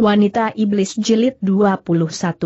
Wanita Iblis Jilid 21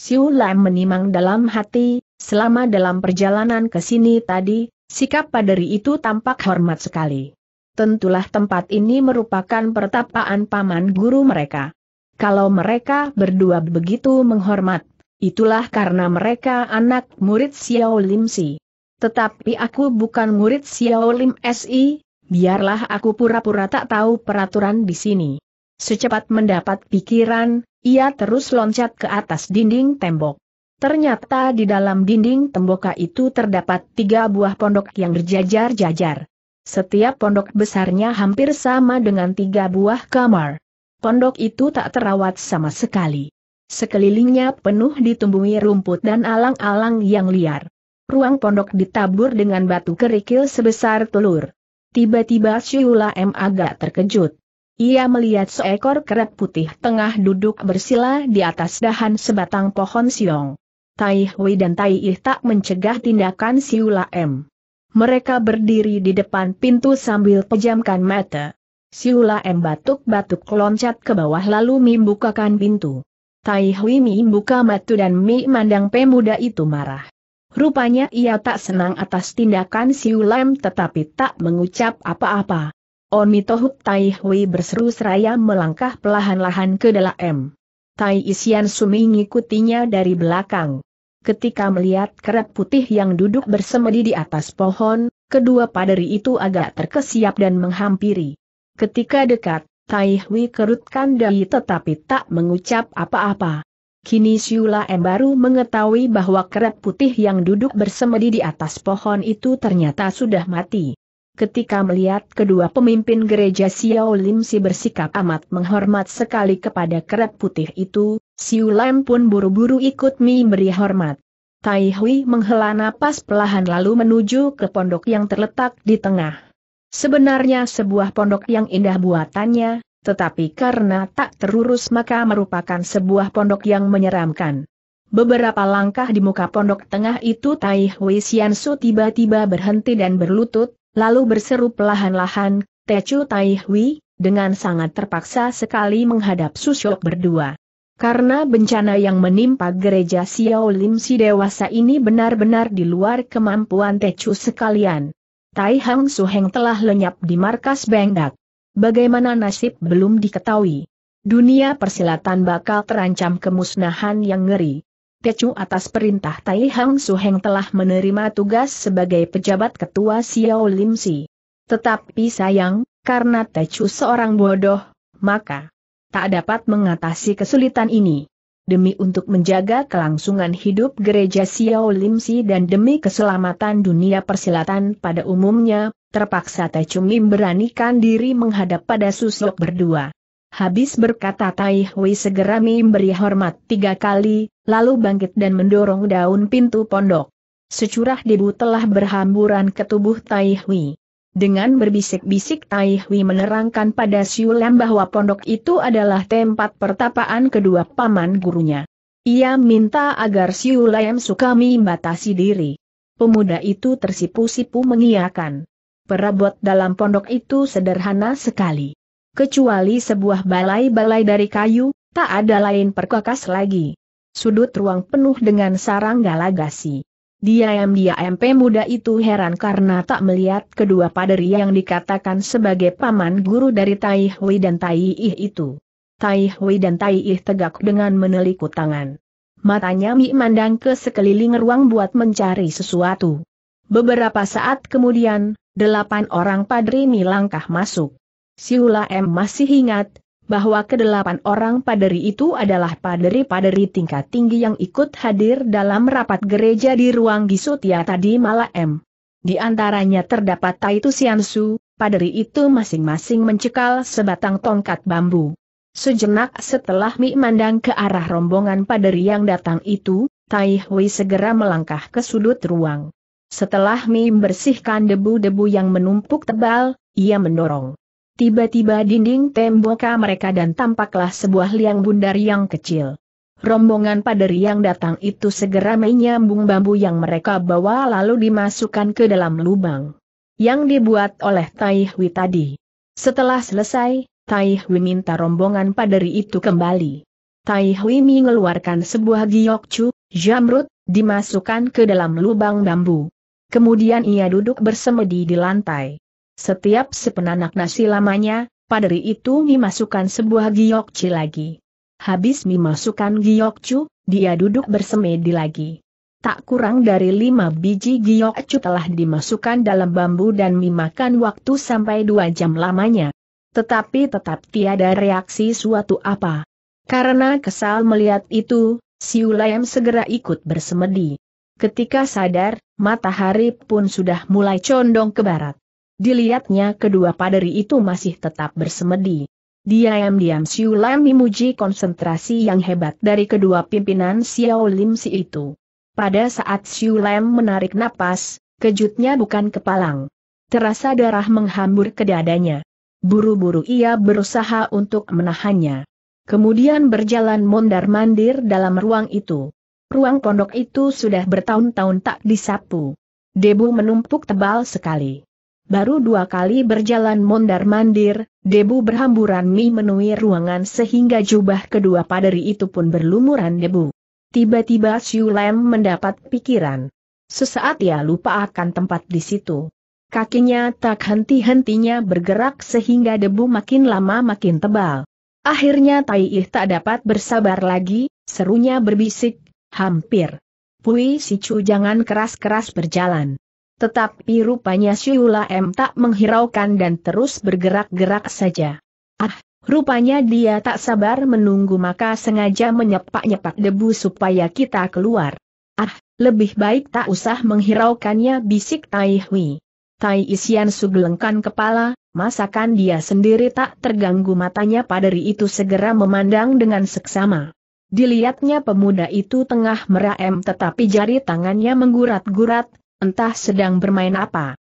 Siu Lam menimang dalam hati, selama dalam perjalanan ke sini tadi, sikap paderi itu tampak hormat sekali. Tentulah tempat ini merupakan pertapaan paman guru mereka. Kalau mereka berdua begitu menghormat, itulah karena mereka anak murid Xiao Lim Si. Tetapi aku bukan murid Xiao Lim Si, biarlah aku pura-pura tak tahu peraturan di sini. Secepat mendapat pikiran, ia terus loncat ke atas dinding tembok. Ternyata di dalam dinding temboka itu terdapat tiga buah pondok yang berjajar-jajar. Setiap pondok besarnya hampir sama dengan tiga buah kamar. Pondok itu tak terawat sama sekali. Sekelilingnya penuh ditumbuhi rumput dan alang-alang yang liar. Ruang pondok ditabur dengan batu kerikil sebesar telur. Tiba-tiba Syula M agak terkejut. Ia melihat seekor kerak putih tengah duduk bersila di atas dahan sebatang pohon siong. Tai Hui dan Tai Ih tak mencegah tindakan Siula M. Mereka berdiri di depan pintu sambil pejamkan mata. Siula M batuk-batuk loncat ke bawah lalu membukakan pintu. Tai Hui Mi buka mata dan Mi mandang pemuda itu marah. Rupanya ia tak senang atas tindakan Siula M tetapi tak mengucap apa-apa. Oni Tohut Tai Hui berseru seraya melangkah pelahan-lahan ke dalam. Tai Isian Sumi ngikutinya dari belakang. Ketika melihat kerap putih yang duduk bersemedi di atas pohon, kedua paderi itu agak terkesiap dan menghampiri. Ketika dekat, Tai Hui kerutkan dahi tetapi tak mengucap apa-apa. Kini Siula M baru mengetahui bahwa kerap putih yang duduk bersemedi di atas pohon itu ternyata sudah mati ketika melihat kedua pemimpin gereja Xiao Lim si bersikap amat menghormat sekali kepada kerap putih itu, Xiao Lim pun buru-buru ikut memberi hormat. Tai Hui menghela napas pelahan lalu menuju ke pondok yang terletak di tengah. Sebenarnya sebuah pondok yang indah buatannya, tetapi karena tak terurus maka merupakan sebuah pondok yang menyeramkan. Beberapa langkah di muka pondok tengah itu Tai Hui Xiansu tiba-tiba berhenti dan berlutut, Lalu berseru perlahan-lahan, Techu Tai Hui, dengan sangat terpaksa sekali menghadap Susyok berdua. Karena bencana yang menimpa gereja Xiao Lim si dewasa ini benar-benar di luar kemampuan Techu sekalian. Tai Hang Heng telah lenyap di markas Bengdak. Bagaimana nasib belum diketahui. Dunia persilatan bakal terancam kemusnahan yang ngeri. Kecu atas perintah Tai Hang Suheng telah menerima tugas sebagai pejabat ketua Xiao Lim Si. Tetapi sayang, karena Tecu seorang bodoh, maka tak dapat mengatasi kesulitan ini. Demi untuk menjaga kelangsungan hidup gereja Xiao Lim Si dan demi keselamatan dunia persilatan pada umumnya, terpaksa Tecu Mim beranikan diri menghadap pada susuk berdua. Habis berkata Tai Hui segera memberi hormat tiga kali, lalu bangkit dan mendorong daun pintu pondok. Securah debu telah berhamburan ke tubuh Tai Hui. Dengan berbisik-bisik Tai Hui menerangkan pada Siu Lam bahwa pondok itu adalah tempat pertapaan kedua paman gurunya. Ia minta agar Siu Lam suka membatasi diri. Pemuda itu tersipu-sipu mengiakan. Perabot dalam pondok itu sederhana sekali kecuali sebuah balai-balai dari kayu, tak ada lain perkakas lagi. Sudut ruang penuh dengan sarang galagasi. diam MP muda itu heran karena tak melihat kedua paderi yang dikatakan sebagai paman guru dari Tai Hui dan Tai Ih itu. Tai Hui dan Tai Ih tegak dengan menelikut tangan. Matanya Mi mandang ke sekeliling ruang buat mencari sesuatu. Beberapa saat kemudian, delapan orang padri Mi langkah masuk. Siula M masih ingat, bahwa kedelapan orang paderi itu adalah paderi-paderi tingkat tinggi yang ikut hadir dalam rapat gereja di ruang Gisutia tadi malam. Di antaranya terdapat Taitu Siansu, paderi itu masing-masing mencekal sebatang tongkat bambu. Sejenak setelah Mi mandang ke arah rombongan paderi yang datang itu, Tai Hui segera melangkah ke sudut ruang. Setelah Mi membersihkan debu-debu yang menumpuk tebal, ia mendorong Tiba-tiba dinding tembok mereka dan tampaklah sebuah liang bundar yang kecil. Rombongan pader yang datang itu segera menyambung bambu yang mereka bawa lalu dimasukkan ke dalam lubang yang dibuat oleh Tai tadi. Setelah selesai, Tai Hui minta rombongan paderi itu kembali. Tai mengeluarkan sebuah giokcu, jamrut, dimasukkan ke dalam lubang bambu. Kemudian ia duduk bersemedi di lantai. Setiap sepenanak nasi lamanya, Padri itu memasukkan sebuah giokci lagi. Habis memasukkan giokcu, dia duduk bersemedi lagi. Tak kurang dari lima biji giokcu telah dimasukkan dalam bambu dan memakan waktu sampai dua jam lamanya. Tetapi tetap tiada reaksi suatu apa. Karena kesal melihat itu, Ulayam segera ikut bersemedi. Ketika sadar, matahari pun sudah mulai condong ke barat. Dilihatnya kedua paderi itu masih tetap bersemedi. Diam-diam Xiu Lam memuji konsentrasi yang hebat dari kedua pimpinan Xiao Lim Si itu. Pada saat Xiu Lam menarik napas, kejutnya bukan kepalang. Terasa darah menghambur ke dadanya. Buru-buru ia berusaha untuk menahannya. Kemudian berjalan mondar-mandir dalam ruang itu. Ruang pondok itu sudah bertahun-tahun tak disapu. Debu menumpuk tebal sekali. Baru dua kali berjalan mondar-mandir, debu berhamburan memenuhi ruangan sehingga jubah kedua paderi itu pun berlumuran debu. Tiba-tiba Siu Lem mendapat pikiran. Sesaat ia lupa akan tempat di situ. Kakinya tak henti-hentinya bergerak sehingga debu makin lama makin tebal. Akhirnya Tai Ih tak dapat bersabar lagi, serunya berbisik, hampir. Pui si Chu jangan keras-keras berjalan. Tetapi rupanya Siula M tak menghiraukan dan terus bergerak-gerak saja. Ah, Rupanya dia tak sabar menunggu maka sengaja menyepak-nyepak debu supaya kita keluar. Ah, lebih baik tak usah menghiraukannya bisik Tai Hui. Tai Isian sugelengkan kepala, masakan dia sendiri tak terganggu matanya padari itu segera memandang dengan seksama. Dilihatnya pemuda itu tengah meraem tetapi jari tangannya menggurat-gurat, entah sedang bermain apa.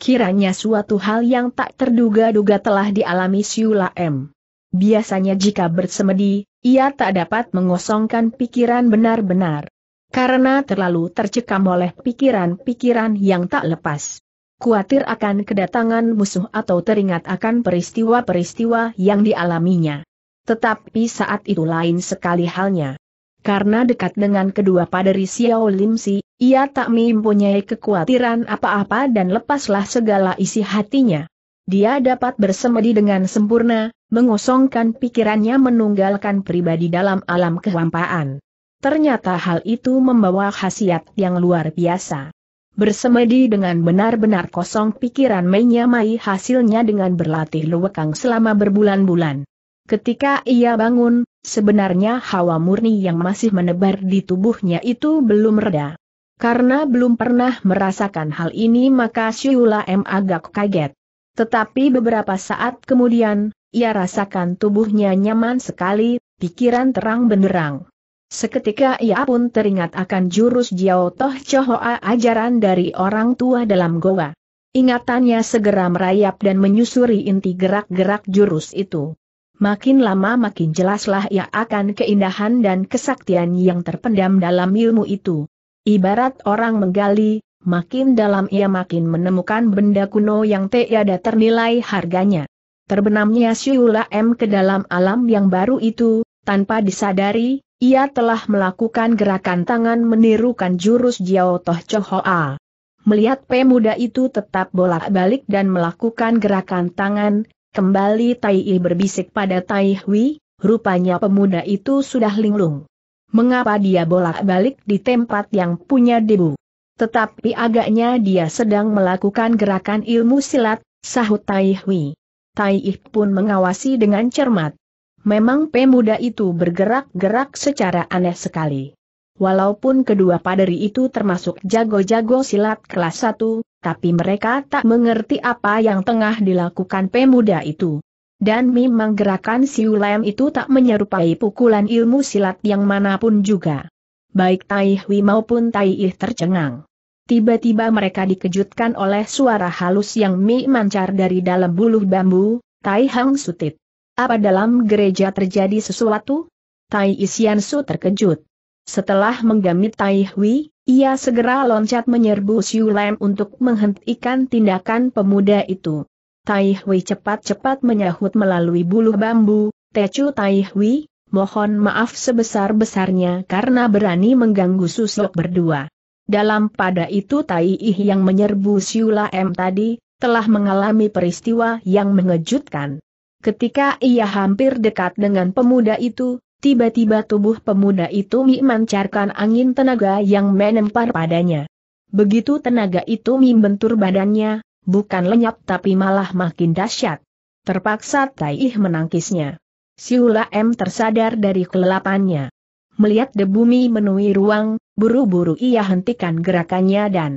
Kiranya suatu hal yang tak terduga-duga telah dialami Siula M. Biasanya jika bersemedi, ia tak dapat mengosongkan pikiran benar-benar. Karena terlalu tercekam oleh pikiran-pikiran yang tak lepas. Kuatir akan kedatangan musuh atau teringat akan peristiwa-peristiwa yang dialaminya. Tetapi saat itu lain sekali halnya. Karena dekat dengan kedua paderi Xiao Lim Si, ia tak mempunyai kekhawatiran apa-apa dan lepaslah segala isi hatinya. Dia dapat bersemedi dengan sempurna, mengosongkan pikirannya menunggalkan pribadi dalam alam kehampaan. Ternyata hal itu membawa khasiat yang luar biasa. Bersemedi dengan benar-benar kosong pikiran menyamai hasilnya dengan berlatih luwakang selama berbulan-bulan. Ketika ia bangun, sebenarnya hawa murni yang masih menebar di tubuhnya itu belum reda. Karena belum pernah merasakan hal ini maka Syuhula M agak kaget. Tetapi beberapa saat kemudian, ia rasakan tubuhnya nyaman sekali, pikiran terang benderang. Seketika ia pun teringat akan jurus Jiao Toh Chohoa ajaran dari orang tua dalam goa. Ingatannya segera merayap dan menyusuri inti gerak-gerak jurus itu. Makin lama makin jelaslah ia akan keindahan dan kesaktian yang terpendam dalam ilmu itu. Ibarat orang menggali, makin dalam ia makin menemukan benda kuno yang tiada ternilai harganya. Terbenamnya Siula M ke dalam alam yang baru itu, tanpa disadari, ia telah melakukan gerakan tangan menirukan jurus Jiao Toh Chohoa. Melihat pemuda itu tetap bolak-balik dan melakukan gerakan tangan, Kembali Tai I berbisik pada Tai Hui, rupanya pemuda itu sudah linglung. Mengapa dia bolak-balik di tempat yang punya debu? Tetapi agaknya dia sedang melakukan gerakan ilmu silat, sahut Tai Hui. Tai pun mengawasi dengan cermat. Memang pemuda itu bergerak-gerak secara aneh sekali. Walaupun kedua paderi itu termasuk jago-jago silat kelas 1, tapi mereka tak mengerti apa yang tengah dilakukan pemuda itu. Dan memang gerakan siulam itu tak menyerupai pukulan ilmu silat yang manapun juga. Baik Tai Hui maupun Tai Ih tercengang. Tiba-tiba mereka dikejutkan oleh suara halus yang mi mancar dari dalam buluh bambu, Tai Hang Sutit. Apa dalam gereja terjadi sesuatu? Tai Isian Su terkejut. Setelah menggamit Tai Hui, ia segera loncat menyerbu Siu Lam untuk menghentikan tindakan pemuda itu. Tai Hui cepat-cepat menyahut melalui bulu bambu, Tecu Tai Hui, mohon maaf sebesar-besarnya karena berani mengganggu susuk berdua. Dalam pada itu Tai Ih yang menyerbu Siu Lam tadi, telah mengalami peristiwa yang mengejutkan. Ketika ia hampir dekat dengan pemuda itu, Tiba-tiba tubuh pemuda itu memancarkan angin tenaga yang menempar padanya. Begitu tenaga itu membentur badannya, bukan lenyap tapi malah makin dahsyat. Terpaksa Taih menangkisnya. Siula M tersadar dari kelelapannya. Melihat debumi menui ruang, buru-buru ia hentikan gerakannya dan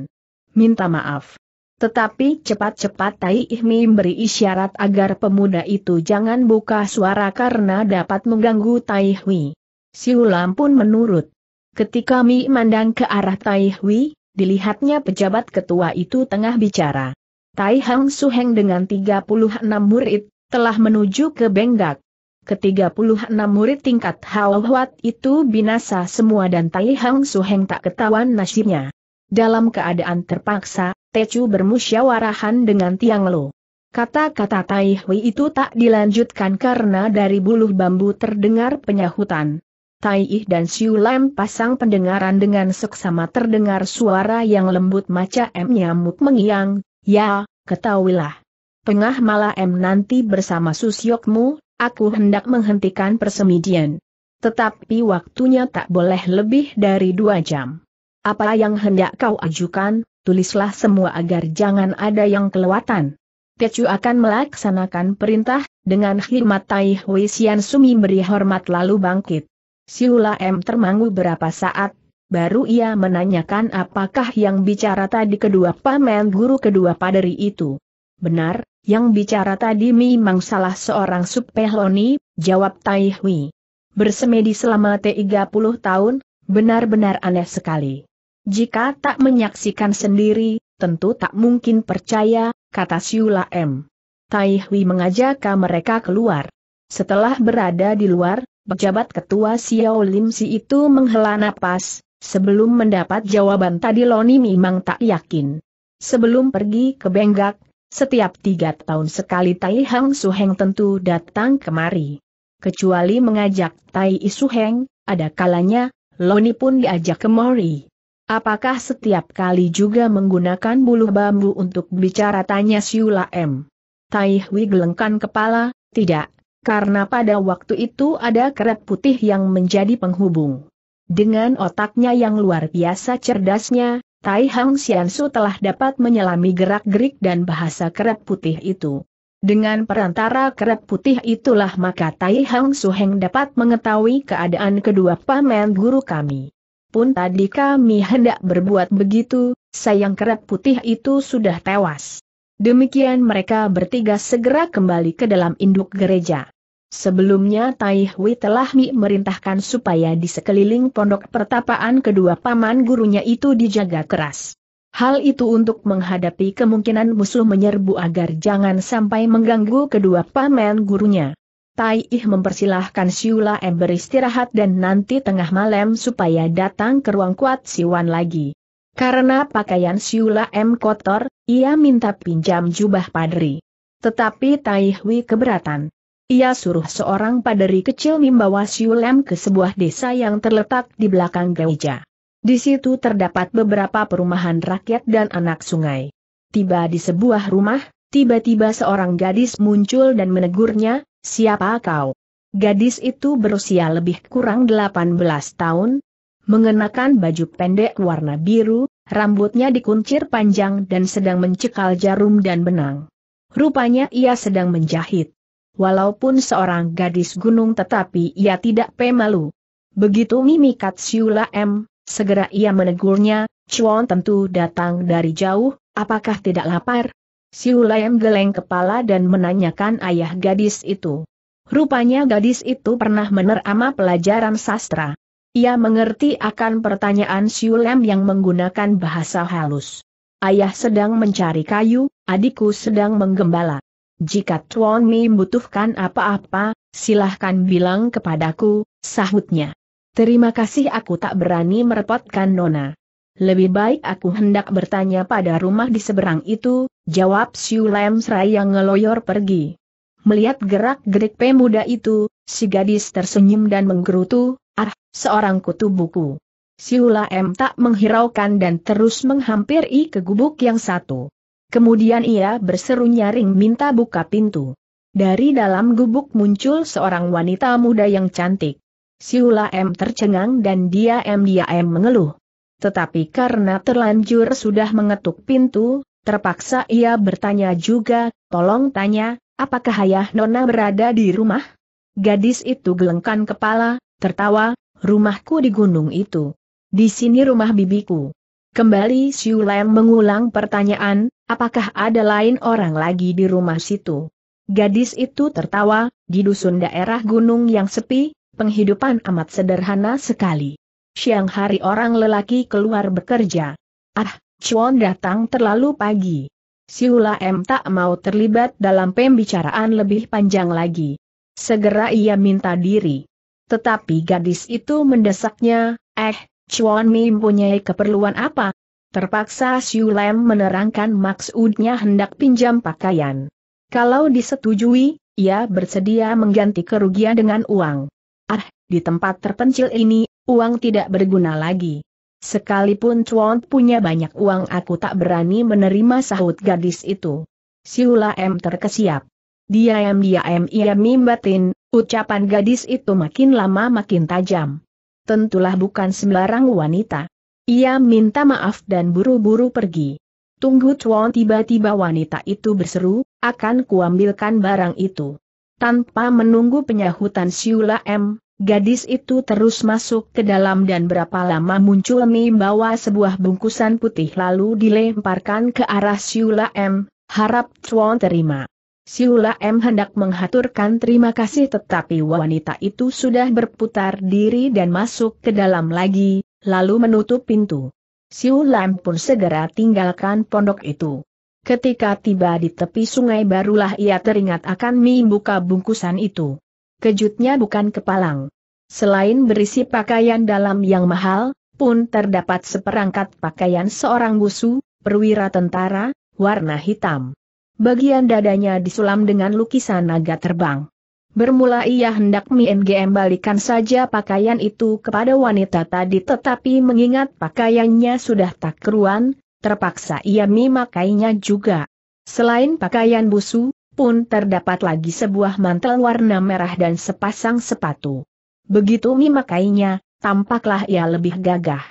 minta maaf. Tetapi cepat-cepat Tai Ihmi memberi isyarat agar pemuda itu jangan buka suara karena dapat mengganggu Tai Hui. Siulam pun menurut. Ketika Mi mandang ke arah Tai Hui, dilihatnya pejabat ketua itu tengah bicara. Tai Hang Suheng dengan 36 murid, telah menuju ke Benggak. Ketiga puluh enam murid tingkat Hawat itu binasa semua dan Tai Hang Suheng tak ketahuan nasibnya. Dalam keadaan terpaksa, Tecu bermusyawarahan dengan Tiang Lo. Kata-kata Tai Hui itu tak dilanjutkan karena dari buluh bambu terdengar penyahutan. Tai Ih dan Siu Lam pasang pendengaran dengan seksama terdengar suara yang lembut macam nyamuk mengiang, ya, ketahuilah. Tengah malam nanti bersama Susyokmu, aku hendak menghentikan persemidian. Tetapi waktunya tak boleh lebih dari dua jam. Apa yang hendak kau ajukan, tulislah semua agar jangan ada yang kelewatan. Tecu akan melaksanakan perintah, dengan khidmat Tai Hui Sian Sumi beri hormat lalu bangkit. Siula M termangu berapa saat, baru ia menanyakan apakah yang bicara tadi kedua pamen guru kedua paderi itu. Benar, yang bicara tadi memang salah seorang subpehloni, jawab Tai Hui. Bersemedi selama 30 tahun, benar-benar aneh sekali. Jika tak menyaksikan sendiri, tentu tak mungkin percaya, kata Siula M. Tai Hui mengajak mereka keluar. Setelah berada di luar, pejabat ketua Xiao Lim Si itu menghela napas, sebelum mendapat jawaban tadi Loni memang tak yakin. Sebelum pergi ke Benggak, setiap tiga tahun sekali Tai Hang Heng tentu datang kemari. Kecuali mengajak Tai Isuheng, ada kalanya, Loni pun diajak kemari. Apakah setiap kali juga menggunakan bulu bambu untuk bicara tanya Siula M. Tai Hui gelengkan kepala, tidak, karena pada waktu itu ada keret putih yang menjadi penghubung. Dengan otaknya yang luar biasa cerdasnya, Tai Hang Xiansu telah dapat menyelami gerak-gerik dan bahasa keret putih itu. Dengan perantara keret putih itulah maka Tai Hang Suheng dapat mengetahui keadaan kedua paman guru kami meskipun tadi kami hendak berbuat begitu, sayang kerap putih itu sudah tewas. Demikian mereka bertiga segera kembali ke dalam induk gereja. Sebelumnya Tai Hui telah Mi merintahkan supaya di sekeliling pondok pertapaan kedua paman gurunya itu dijaga keras. Hal itu untuk menghadapi kemungkinan musuh menyerbu agar jangan sampai mengganggu kedua paman gurunya. Tai Ih mempersilahkan Siula M beristirahat dan nanti tengah malam supaya datang ke ruang kuat Siwan lagi. Karena pakaian Siula M kotor, ia minta pinjam jubah padri. Tetapi Tai Hui keberatan. Ia suruh seorang Padri kecil membawa Siula M ke sebuah desa yang terletak di belakang gereja. Di situ terdapat beberapa perumahan rakyat dan anak sungai. Tiba di sebuah rumah, tiba-tiba seorang gadis muncul dan menegurnya, Siapa kau? Gadis itu berusia lebih kurang 18 tahun, mengenakan baju pendek warna biru, rambutnya dikuncir panjang dan sedang mencekal jarum dan benang. Rupanya ia sedang menjahit. Walaupun seorang gadis gunung tetapi ia tidak pemalu. Begitu mimikat Siula M, segera ia menegurnya, Chuan tentu datang dari jauh, apakah tidak lapar? Siulayem geleng kepala dan menanyakan ayah gadis itu. Rupanya gadis itu pernah menerama pelajaran sastra. Ia mengerti akan pertanyaan Siulem yang menggunakan bahasa halus. Ayah sedang mencari kayu, adikku sedang menggembala. Jika Tuan Mi butuhkan apa-apa, silahkan bilang kepadaku, sahutnya. Terima kasih aku tak berani merepotkan Nona. Lebih baik aku hendak bertanya pada rumah di seberang itu, jawab Siu Lam Serai yang ngeloyor pergi. Melihat gerak-gerik pemuda itu, si gadis tersenyum dan menggerutu, ah, seorang kutu buku. Siu Lam tak menghiraukan dan terus menghampiri ke gubuk yang satu. Kemudian ia berseru nyaring minta buka pintu. Dari dalam gubuk muncul seorang wanita muda yang cantik. Siu Lam tercengang dan dia dia M mengeluh. Tetapi karena terlanjur sudah mengetuk pintu, terpaksa ia bertanya juga, tolong tanya, apakah ayah Nona berada di rumah? Gadis itu gelengkan kepala, tertawa, rumahku di gunung itu. Di sini rumah bibiku. Kembali Siu mengulang pertanyaan, apakah ada lain orang lagi di rumah situ? Gadis itu tertawa, di dusun daerah gunung yang sepi, penghidupan amat sederhana sekali siang hari orang lelaki keluar bekerja. Ah, Chuan datang terlalu pagi. Siula M tak mau terlibat dalam pembicaraan lebih panjang lagi. Segera ia minta diri. Tetapi gadis itu mendesaknya, eh, Chuan mempunyai keperluan apa? Terpaksa Siulem menerangkan maksudnya hendak pinjam pakaian. Kalau disetujui, ia bersedia mengganti kerugian dengan uang. Ah, di tempat terpencil ini uang tidak berguna lagi. Sekalipun Chuan punya banyak uang aku tak berani menerima sahut gadis itu. Siula M terkesiap. Diam-diam ia mimbatin, ucapan gadis itu makin lama makin tajam. Tentulah bukan sembarang wanita. Ia minta maaf dan buru-buru pergi. Tunggu Chuan tiba-tiba wanita itu berseru, akan kuambilkan barang itu. Tanpa menunggu penyahutan Siula M, Gadis itu terus masuk ke dalam dan berapa lama muncul Mi membawa sebuah bungkusan putih lalu dilemparkan ke arah Siula M, harap Chuan terima. Siula M hendak menghaturkan terima kasih tetapi wanita itu sudah berputar diri dan masuk ke dalam lagi, lalu menutup pintu. Siula M pun segera tinggalkan pondok itu. Ketika tiba di tepi sungai barulah ia teringat akan Mi buka bungkusan itu kejutnya bukan kepalang. Selain berisi pakaian dalam yang mahal, pun terdapat seperangkat pakaian seorang busu, perwira tentara, warna hitam. Bagian dadanya disulam dengan lukisan naga terbang. Bermula ia hendak mengembalikan saja pakaian itu kepada wanita tadi tetapi mengingat pakaiannya sudah tak keruan, terpaksa ia memakainya juga. Selain pakaian busu, pun terdapat lagi sebuah mantel warna merah dan sepasang sepatu. Begitu memakainya, tampaklah ia lebih gagah.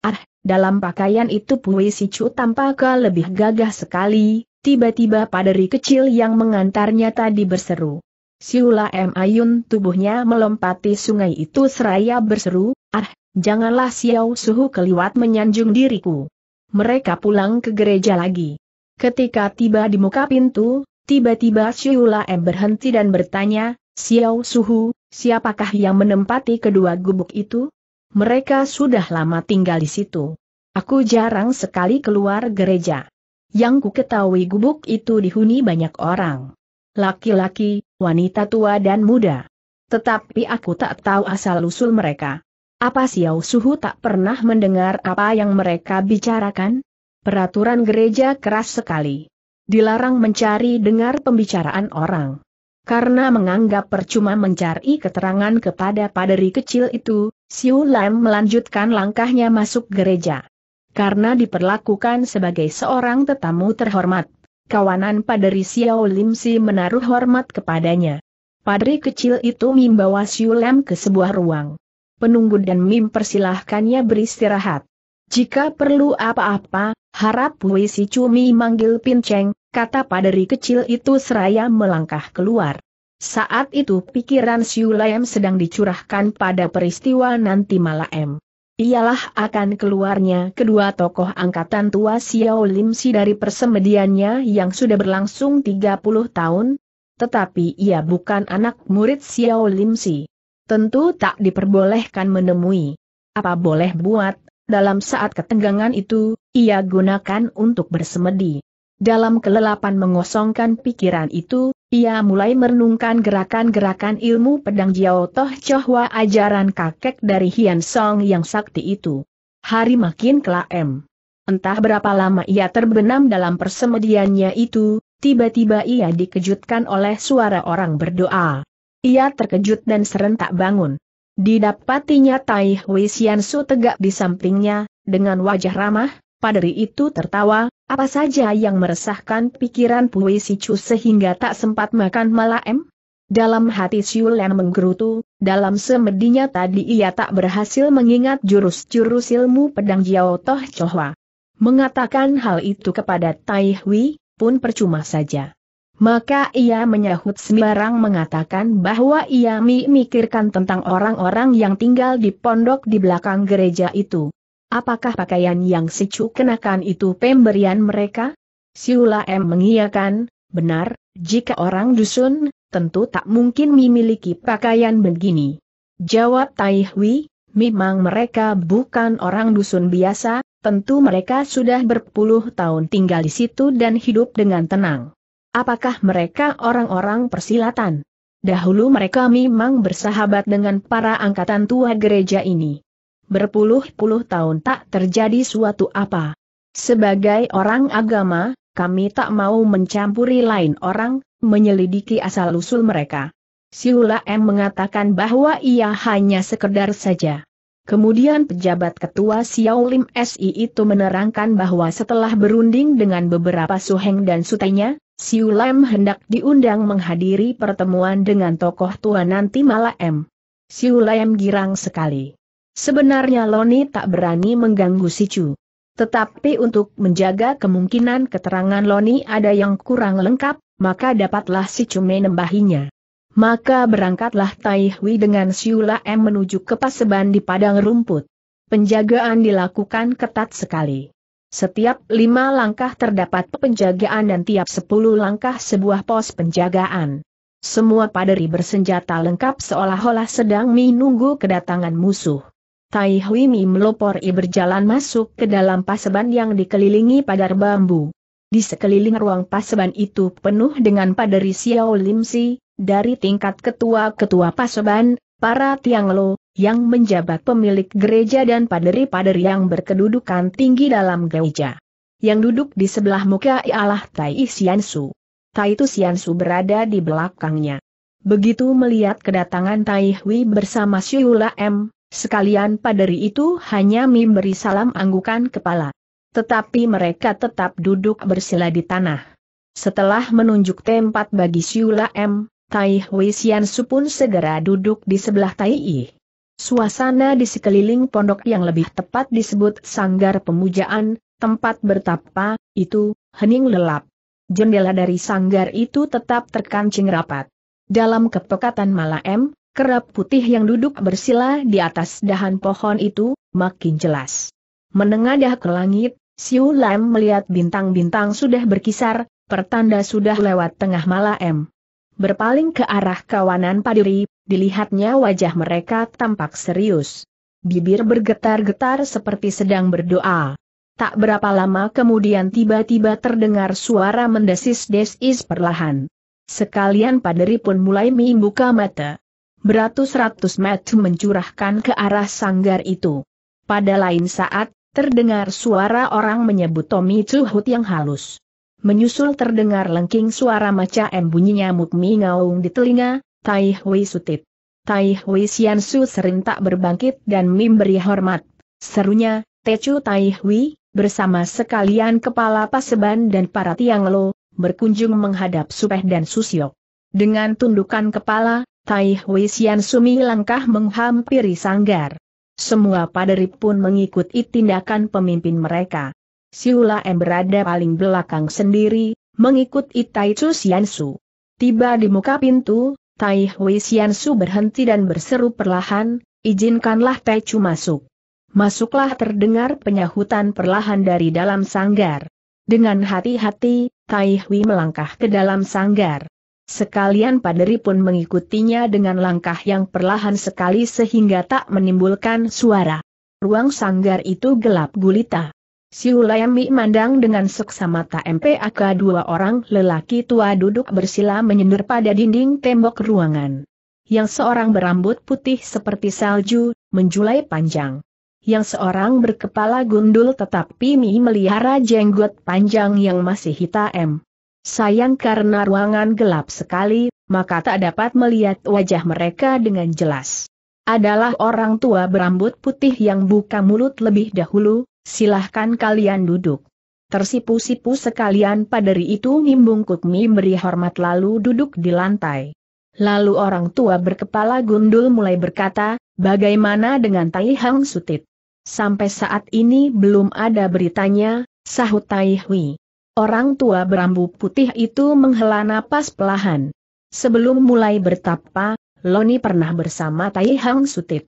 Ah, dalam pakaian itu Pui Sicu tampaklah lebih gagah sekali, tiba-tiba paderi kecil yang mengantarnya tadi berseru. Siula M. Ayun tubuhnya melompati sungai itu seraya berseru, ah, janganlah Xiao Suhu keliwat menyanjung diriku. Mereka pulang ke gereja lagi. Ketika tiba di muka pintu, Tiba-tiba Siula M berhenti dan bertanya, Xiao Suhu, siapakah yang menempati kedua gubuk itu? Mereka sudah lama tinggal di situ. Aku jarang sekali keluar gereja. Yang ku ketahui gubuk itu dihuni banyak orang. Laki-laki, wanita tua dan muda. Tetapi aku tak tahu asal-usul mereka. Apa Xiao Suhu tak pernah mendengar apa yang mereka bicarakan? Peraturan gereja keras sekali dilarang mencari dengar pembicaraan orang. Karena menganggap percuma mencari keterangan kepada paderi kecil itu, Siu Lam melanjutkan langkahnya masuk gereja. Karena diperlakukan sebagai seorang tetamu terhormat, kawanan paderi Xiao Lim Si menaruh hormat kepadanya. Padri kecil itu membawa Siu Lam ke sebuah ruang. Penunggu dan Mim persilahkannya beristirahat. Jika perlu apa-apa, harap Wei Si Cumi manggil Pinceng, kata paderi kecil itu seraya melangkah keluar. Saat itu pikiran Siu Laem sedang dicurahkan pada peristiwa nanti malam. Ialah akan keluarnya kedua tokoh angkatan tua Xiao Lim Si dari persemediannya yang sudah berlangsung 30 tahun, tetapi ia bukan anak murid Xiao Lim Si. Tentu tak diperbolehkan menemui. Apa boleh buat, dalam saat ketenggangan itu, ia gunakan untuk bersemedi. Dalam kelelapan mengosongkan pikiran itu, ia mulai merenungkan gerakan-gerakan ilmu pedang Jiao Toh Chohwa ajaran kakek dari Hian Song yang sakti itu. Hari makin kelam. Entah berapa lama ia terbenam dalam persemediannya itu, tiba-tiba ia dikejutkan oleh suara orang berdoa. Ia terkejut dan serentak bangun. Didapatinya Tai Hui Su tegak di sampingnya, dengan wajah ramah, padri itu tertawa, apa saja yang meresahkan pikiran Pui Sichu sehingga tak sempat makan malam? Dalam hati Lian menggerutu, dalam semedinya tadi ia tak berhasil mengingat jurus-jurus ilmu pedang Jiao Toh Chohwa. Mengatakan hal itu kepada Tai Hui, pun percuma saja. Maka ia menyahut sembarang mengatakan bahwa ia memikirkan tentang orang-orang yang tinggal di pondok di belakang gereja itu. Apakah pakaian yang Sicu kenakan itu pemberian mereka? Siula M mengiyakan, benar, jika orang dusun, tentu tak mungkin memiliki pakaian begini. Jawab Taihui, memang mereka bukan orang dusun biasa, tentu mereka sudah berpuluh tahun tinggal di situ dan hidup dengan tenang. Apakah mereka orang-orang persilatan? Dahulu mereka memang bersahabat dengan para angkatan tua gereja ini. Berpuluh-puluh tahun tak terjadi suatu apa. Sebagai orang agama, kami tak mau mencampuri lain orang, menyelidiki asal-usul mereka. Siula M mengatakan bahwa ia hanya sekedar saja. Kemudian pejabat ketua Xiaolim SI itu menerangkan bahwa setelah berunding dengan beberapa suheng dan sutenya, Siu hendak diundang menghadiri pertemuan dengan tokoh tua nanti malam. Siu girang sekali. Sebenarnya Loni tak berani mengganggu si Chu. Tetapi untuk menjaga kemungkinan keterangan Loni ada yang kurang lengkap, maka dapatlah si Chu menembahinya. Maka berangkatlah Tai Hui dengan Siu menuju ke paseban di padang rumput. Penjagaan dilakukan ketat sekali. Setiap lima langkah terdapat penjagaan dan tiap sepuluh langkah sebuah pos penjagaan. Semua paderi bersenjata lengkap seolah-olah sedang menunggu kedatangan musuh. Tai Hui Mi melopori berjalan masuk ke dalam paseban yang dikelilingi pagar bambu. Di sekeliling ruang paseban itu penuh dengan paderi Xiao Lim Si, dari tingkat ketua-ketua paseban, para Tiang yang menjabat pemilik gereja dan paderi-paderi yang berkedudukan tinggi dalam gereja. Yang duduk di sebelah muka ialah Tai Xiansu. Tai Tu Xiansu berada di belakangnya. Begitu melihat kedatangan Tai Hui bersama Siula M, sekalian paderi itu hanya memberi salam anggukan kepala. Tetapi mereka tetap duduk bersila di tanah. Setelah menunjuk tempat bagi Siula M, Tai Hui Xiansu pun segera duduk di sebelah Tai I. Suasana di sekeliling pondok yang lebih tepat disebut sanggar pemujaan, tempat bertapa, itu, hening lelap. Jendela dari sanggar itu tetap terkancing rapat. Dalam kepekatan malam, kerap putih yang duduk bersila di atas dahan pohon itu, makin jelas. Menengadah ke langit, Siu Lam melihat bintang-bintang sudah berkisar, pertanda sudah lewat tengah malam. Berpaling ke arah kawanan Padiri, dilihatnya wajah mereka tampak serius. Bibir bergetar-getar seperti sedang berdoa. Tak berapa lama kemudian tiba-tiba terdengar suara mendesis-desis perlahan. Sekalian paderi pun mulai membuka mata. Beratus-ratus mata mencurahkan ke arah sanggar itu. Pada lain saat, terdengar suara orang menyebut Tommy Chuhut yang halus. Menyusul terdengar lengking suara maca em mutmi ngauung di telinga, Tai Hui Sutit. Tai Hui Sian Su serentak berbangkit dan memberi hormat. Serunya, Tecu Tai Hui, bersama sekalian kepala paseban dan para tiang lo, berkunjung menghadap Supeh dan Susio. Dengan tundukan kepala, Tai Hui Sian Sumi langkah menghampiri sanggar. Semua paderi pun mengikuti tindakan pemimpin mereka. Siula M berada paling belakang sendiri, mengikuti Tai Chu Sian Su. Tiba di muka pintu, Tai Hui Xiansu berhenti dan berseru perlahan, izinkanlah Pecu masuk. Masuklah terdengar penyahutan perlahan dari dalam sanggar. Dengan hati-hati, Tai Hui melangkah ke dalam sanggar. Sekalian paderi pun mengikutinya dengan langkah yang perlahan sekali sehingga tak menimbulkan suara. Ruang sanggar itu gelap gulita. Si Layami mandang dengan seksama MPAK dua orang lelaki tua duduk bersila menyender pada dinding tembok ruangan. Yang seorang berambut putih seperti salju, menjulai panjang. Yang seorang berkepala gundul tetapi mi melihara jenggot panjang yang masih hitam. Sayang karena ruangan gelap sekali, maka tak dapat melihat wajah mereka dengan jelas. Adalah orang tua berambut putih yang buka mulut lebih dahulu, Silahkan kalian duduk. Tersipu-sipu sekalian paderi itu nimbung Kukmi beri hormat lalu duduk di lantai. Lalu orang tua berkepala gundul mulai berkata, bagaimana dengan Tai Hang Sutit? Sampai saat ini belum ada beritanya, sahut Tai Hui. Orang tua berambu putih itu menghela napas pelahan. Sebelum mulai bertapa, Loni pernah bersama Tai Hang Sutit.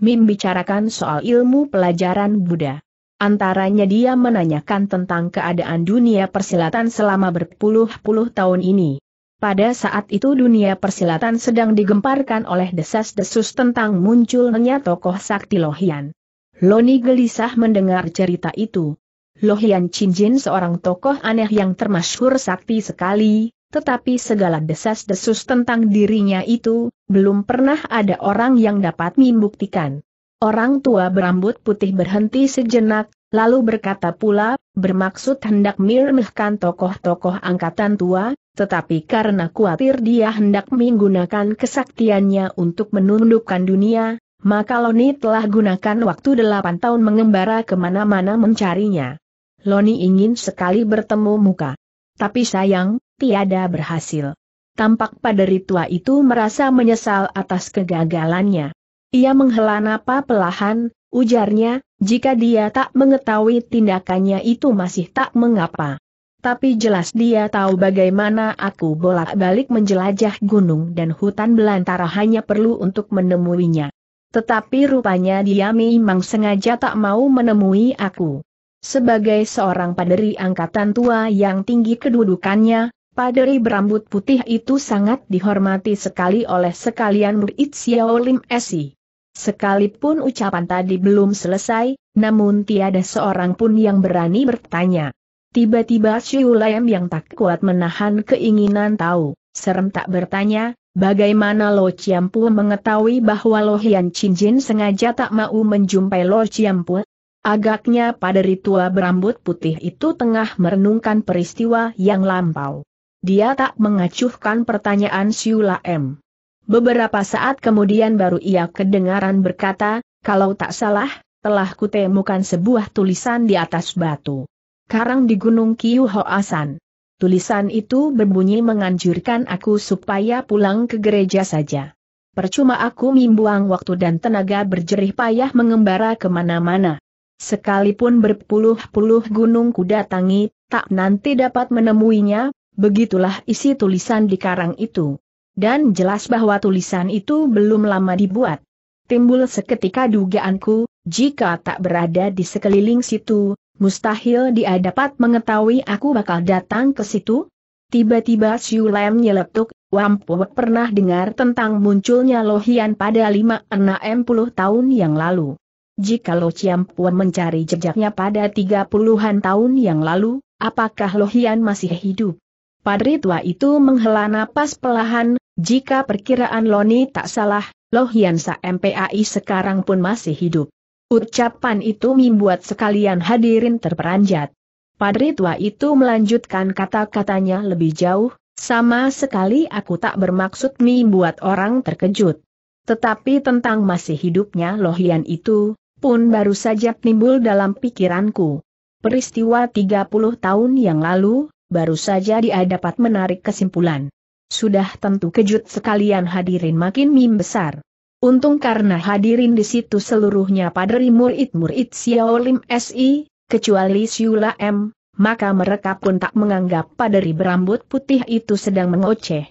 Mim bicarakan soal ilmu pelajaran Buddha. Antaranya dia menanyakan tentang keadaan dunia persilatan selama berpuluh-puluh tahun ini. Pada saat itu dunia persilatan sedang digemparkan oleh desas-desus tentang munculnya tokoh sakti Lohian. Loni gelisah mendengar cerita itu. Lohian Chinjin seorang tokoh aneh yang termasyhur sakti sekali, tetapi segala desas-desus tentang dirinya itu, belum pernah ada orang yang dapat membuktikan. Orang tua berambut putih berhenti sejenak, lalu berkata pula, bermaksud hendak mirmihkan tokoh-tokoh angkatan tua, tetapi karena khawatir dia hendak menggunakan kesaktiannya untuk menundukkan dunia, maka Loni telah gunakan waktu delapan tahun mengembara kemana-mana mencarinya. Loni ingin sekali bertemu muka. Tapi sayang, tiada berhasil. Tampak pada ritua itu merasa menyesal atas kegagalannya. Ia menghela napa pelahan, ujarnya, jika dia tak mengetahui tindakannya itu masih tak mengapa. Tapi jelas dia tahu bagaimana aku bolak-balik menjelajah gunung dan hutan belantara hanya perlu untuk menemuinya. Tetapi rupanya dia memang sengaja tak mau menemui aku. Sebagai seorang paderi angkatan tua yang tinggi kedudukannya, paderi berambut putih itu sangat dihormati sekali oleh sekalian murid Xiao Lim Esi. Sekalipun ucapan tadi belum selesai, namun tiada seorang pun yang berani bertanya. Tiba-tiba Syuulayem yang tak kuat menahan keinginan tahu, serentak bertanya, bagaimana Lo Chiampu mengetahui bahwa Lo Hian Jin sengaja tak mau menjumpai Lo Chiampu? Agaknya pada ritual berambut putih itu tengah merenungkan peristiwa yang lampau. Dia tak mengacuhkan pertanyaan Syuulayem. Beberapa saat kemudian baru ia kedengaran berkata, kalau tak salah, telah kutemukan sebuah tulisan di atas batu. Karang di Gunung Kiu Hoasan. Tulisan itu berbunyi menganjurkan aku supaya pulang ke gereja saja. Percuma aku membuang waktu dan tenaga berjerih payah mengembara kemana-mana. Sekalipun berpuluh-puluh gunung kudatangi, tak nanti dapat menemuinya, begitulah isi tulisan di karang itu. Dan jelas bahwa tulisan itu belum lama dibuat. Timbul seketika dugaanku, jika tak berada di sekeliling situ, mustahil dia dapat mengetahui aku bakal datang ke situ. Tiba-tiba Siu Lem nyeletuk, Wampu pernah dengar tentang munculnya Lohian pada enam puluh tahun yang lalu. Jika Lo Chiampu mencari jejaknya pada 30-an tahun yang lalu, apakah Lohian masih hidup? Padri tua itu menghela napas pelahan, jika perkiraan Loni tak salah, Loh Hian MPAI sekarang pun masih hidup. Ucapan itu membuat sekalian hadirin terperanjat. Padri tua itu melanjutkan kata-katanya lebih jauh, sama sekali aku tak bermaksud membuat orang terkejut. Tetapi tentang masih hidupnya Lohian itu, pun baru saja timbul dalam pikiranku. Peristiwa 30 tahun yang lalu, baru saja dia dapat menarik kesimpulan. Sudah tentu kejut sekalian hadirin makin mim besar. Untung karena hadirin di situ seluruhnya padri murid-murid Xiaolim SI, kecuali Siula M, maka mereka pun tak menganggap paderi berambut putih itu sedang mengoceh.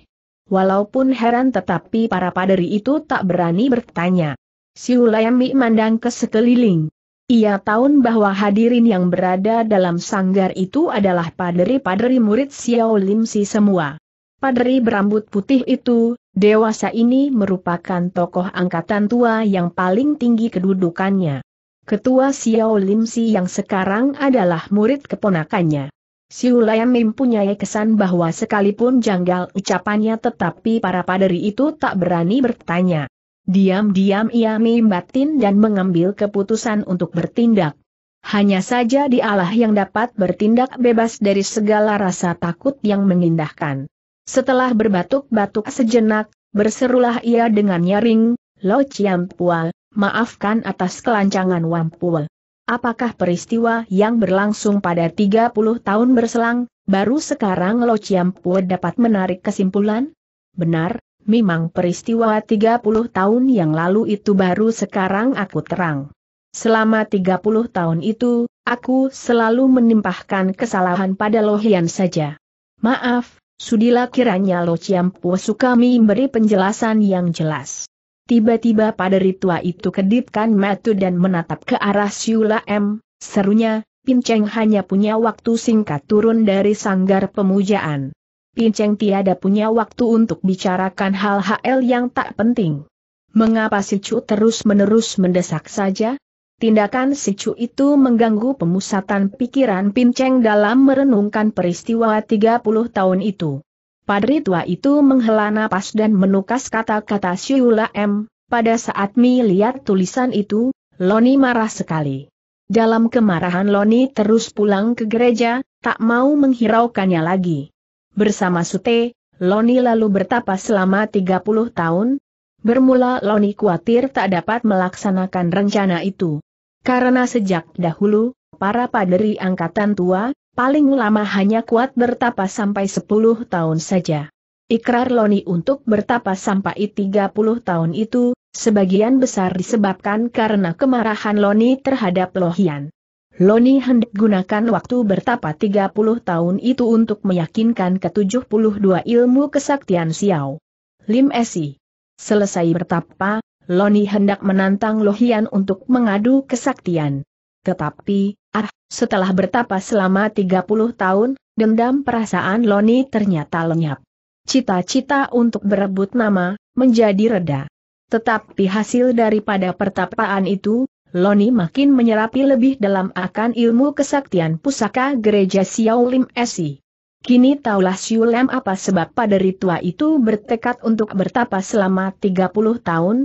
Walaupun heran tetapi para paderi itu tak berani bertanya. Siula M mandang ke sekeliling. Ia tahu bahwa hadirin yang berada dalam sanggar itu adalah paderi-paderi murid Xiaolim Si semua. Padri berambut putih itu, dewasa ini merupakan tokoh angkatan tua yang paling tinggi kedudukannya. Ketua Xiao Lim Si yang sekarang adalah murid keponakannya. Siulayam mempunyai kesan bahwa sekalipun janggal ucapannya tetapi para padri itu tak berani bertanya. Diam-diam ia membatin dan mengambil keputusan untuk bertindak. Hanya saja dialah yang dapat bertindak bebas dari segala rasa takut yang mengindahkan. Setelah berbatuk-batuk sejenak, berserulah ia dengan nyaring, Lo Pual, maafkan atas kelancangan Wampul. Apakah peristiwa yang berlangsung pada 30 tahun berselang, baru sekarang Lo Pual dapat menarik kesimpulan? Benar, memang peristiwa 30 tahun yang lalu itu baru sekarang aku terang. Selama 30 tahun itu, aku selalu menimpahkan kesalahan pada Lohian saja. Maaf, Sudila kiranya Lo Chiampu suka memberi penjelasan yang jelas. Tiba-tiba pada ritual itu kedipkan mata dan menatap ke arah Siula M, serunya, Pinceng hanya punya waktu singkat turun dari sanggar pemujaan. Pinceng tiada punya waktu untuk bicarakan hal-hal yang tak penting. Mengapa si Cu terus-menerus mendesak saja? Tindakan si itu mengganggu pemusatan pikiran Pinceng dalam merenungkan peristiwa 30 tahun itu. Padri tua itu menghela napas dan menukas kata-kata Siula M. Pada saat Mi lihat tulisan itu, Loni marah sekali. Dalam kemarahan Loni terus pulang ke gereja, tak mau menghiraukannya lagi. Bersama Sute, Loni lalu bertapa selama 30 tahun, Bermula Loni khawatir tak dapat melaksanakan rencana itu. Karena sejak dahulu, para paderi angkatan tua, paling lama hanya kuat bertapa sampai 10 tahun saja. Ikrar Loni untuk bertapa sampai 30 tahun itu, sebagian besar disebabkan karena kemarahan Loni terhadap Lohian. Loni hendak gunakan waktu bertapa 30 tahun itu untuk meyakinkan ke-72 ilmu kesaktian Xiao. Lim Esi Selesai bertapa, Loni hendak menantang Lohian untuk mengadu kesaktian. Tetapi, ah, setelah bertapa selama 30 tahun, dendam perasaan Loni ternyata lenyap. Cita-cita untuk berebut nama, menjadi reda. Tetapi hasil daripada pertapaan itu, Loni makin menyerapi lebih dalam akan ilmu kesaktian pusaka gereja Lim Esi. Kini taulah Siulem apa sebab padri tua itu bertekad untuk bertapa selama 30 tahun.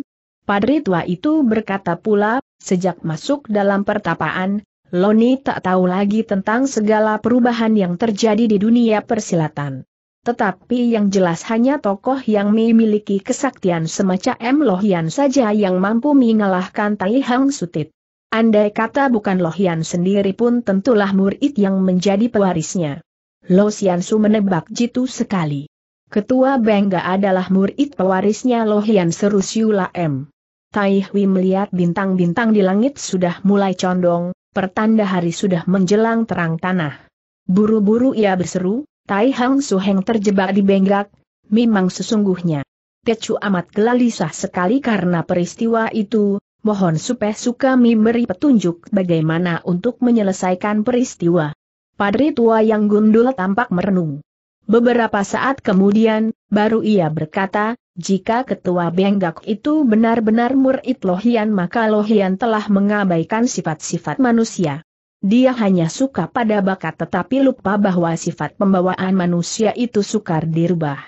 Padri tua itu berkata pula, sejak masuk dalam pertapaan, Loni tak tahu lagi tentang segala perubahan yang terjadi di dunia persilatan. Tetapi yang jelas hanya tokoh yang memiliki kesaktian semacam M. Lohian saja yang mampu mengalahkan Tai Hang Sutit. Andai kata bukan Lohian sendiri pun tentulah murid yang menjadi pewarisnya. Lo Xiansu menebak jitu sekali. Ketua Benggak adalah murid pewarisnya Lo Hian Seru Siula M. Tai Hui melihat bintang-bintang di langit sudah mulai condong, pertanda hari sudah menjelang terang tanah. Buru-buru ia berseru, Tai Hang Suheng terjebak di Benggak, memang sesungguhnya. Tecu amat gelisah sekali karena peristiwa itu, mohon supaya suka beri petunjuk bagaimana untuk menyelesaikan peristiwa. Padri tua yang gundul tampak merenung. Beberapa saat kemudian, baru ia berkata, jika ketua Benggak itu benar-benar murid Lohian maka Lohian telah mengabaikan sifat-sifat manusia. Dia hanya suka pada bakat tetapi lupa bahwa sifat pembawaan manusia itu sukar dirubah.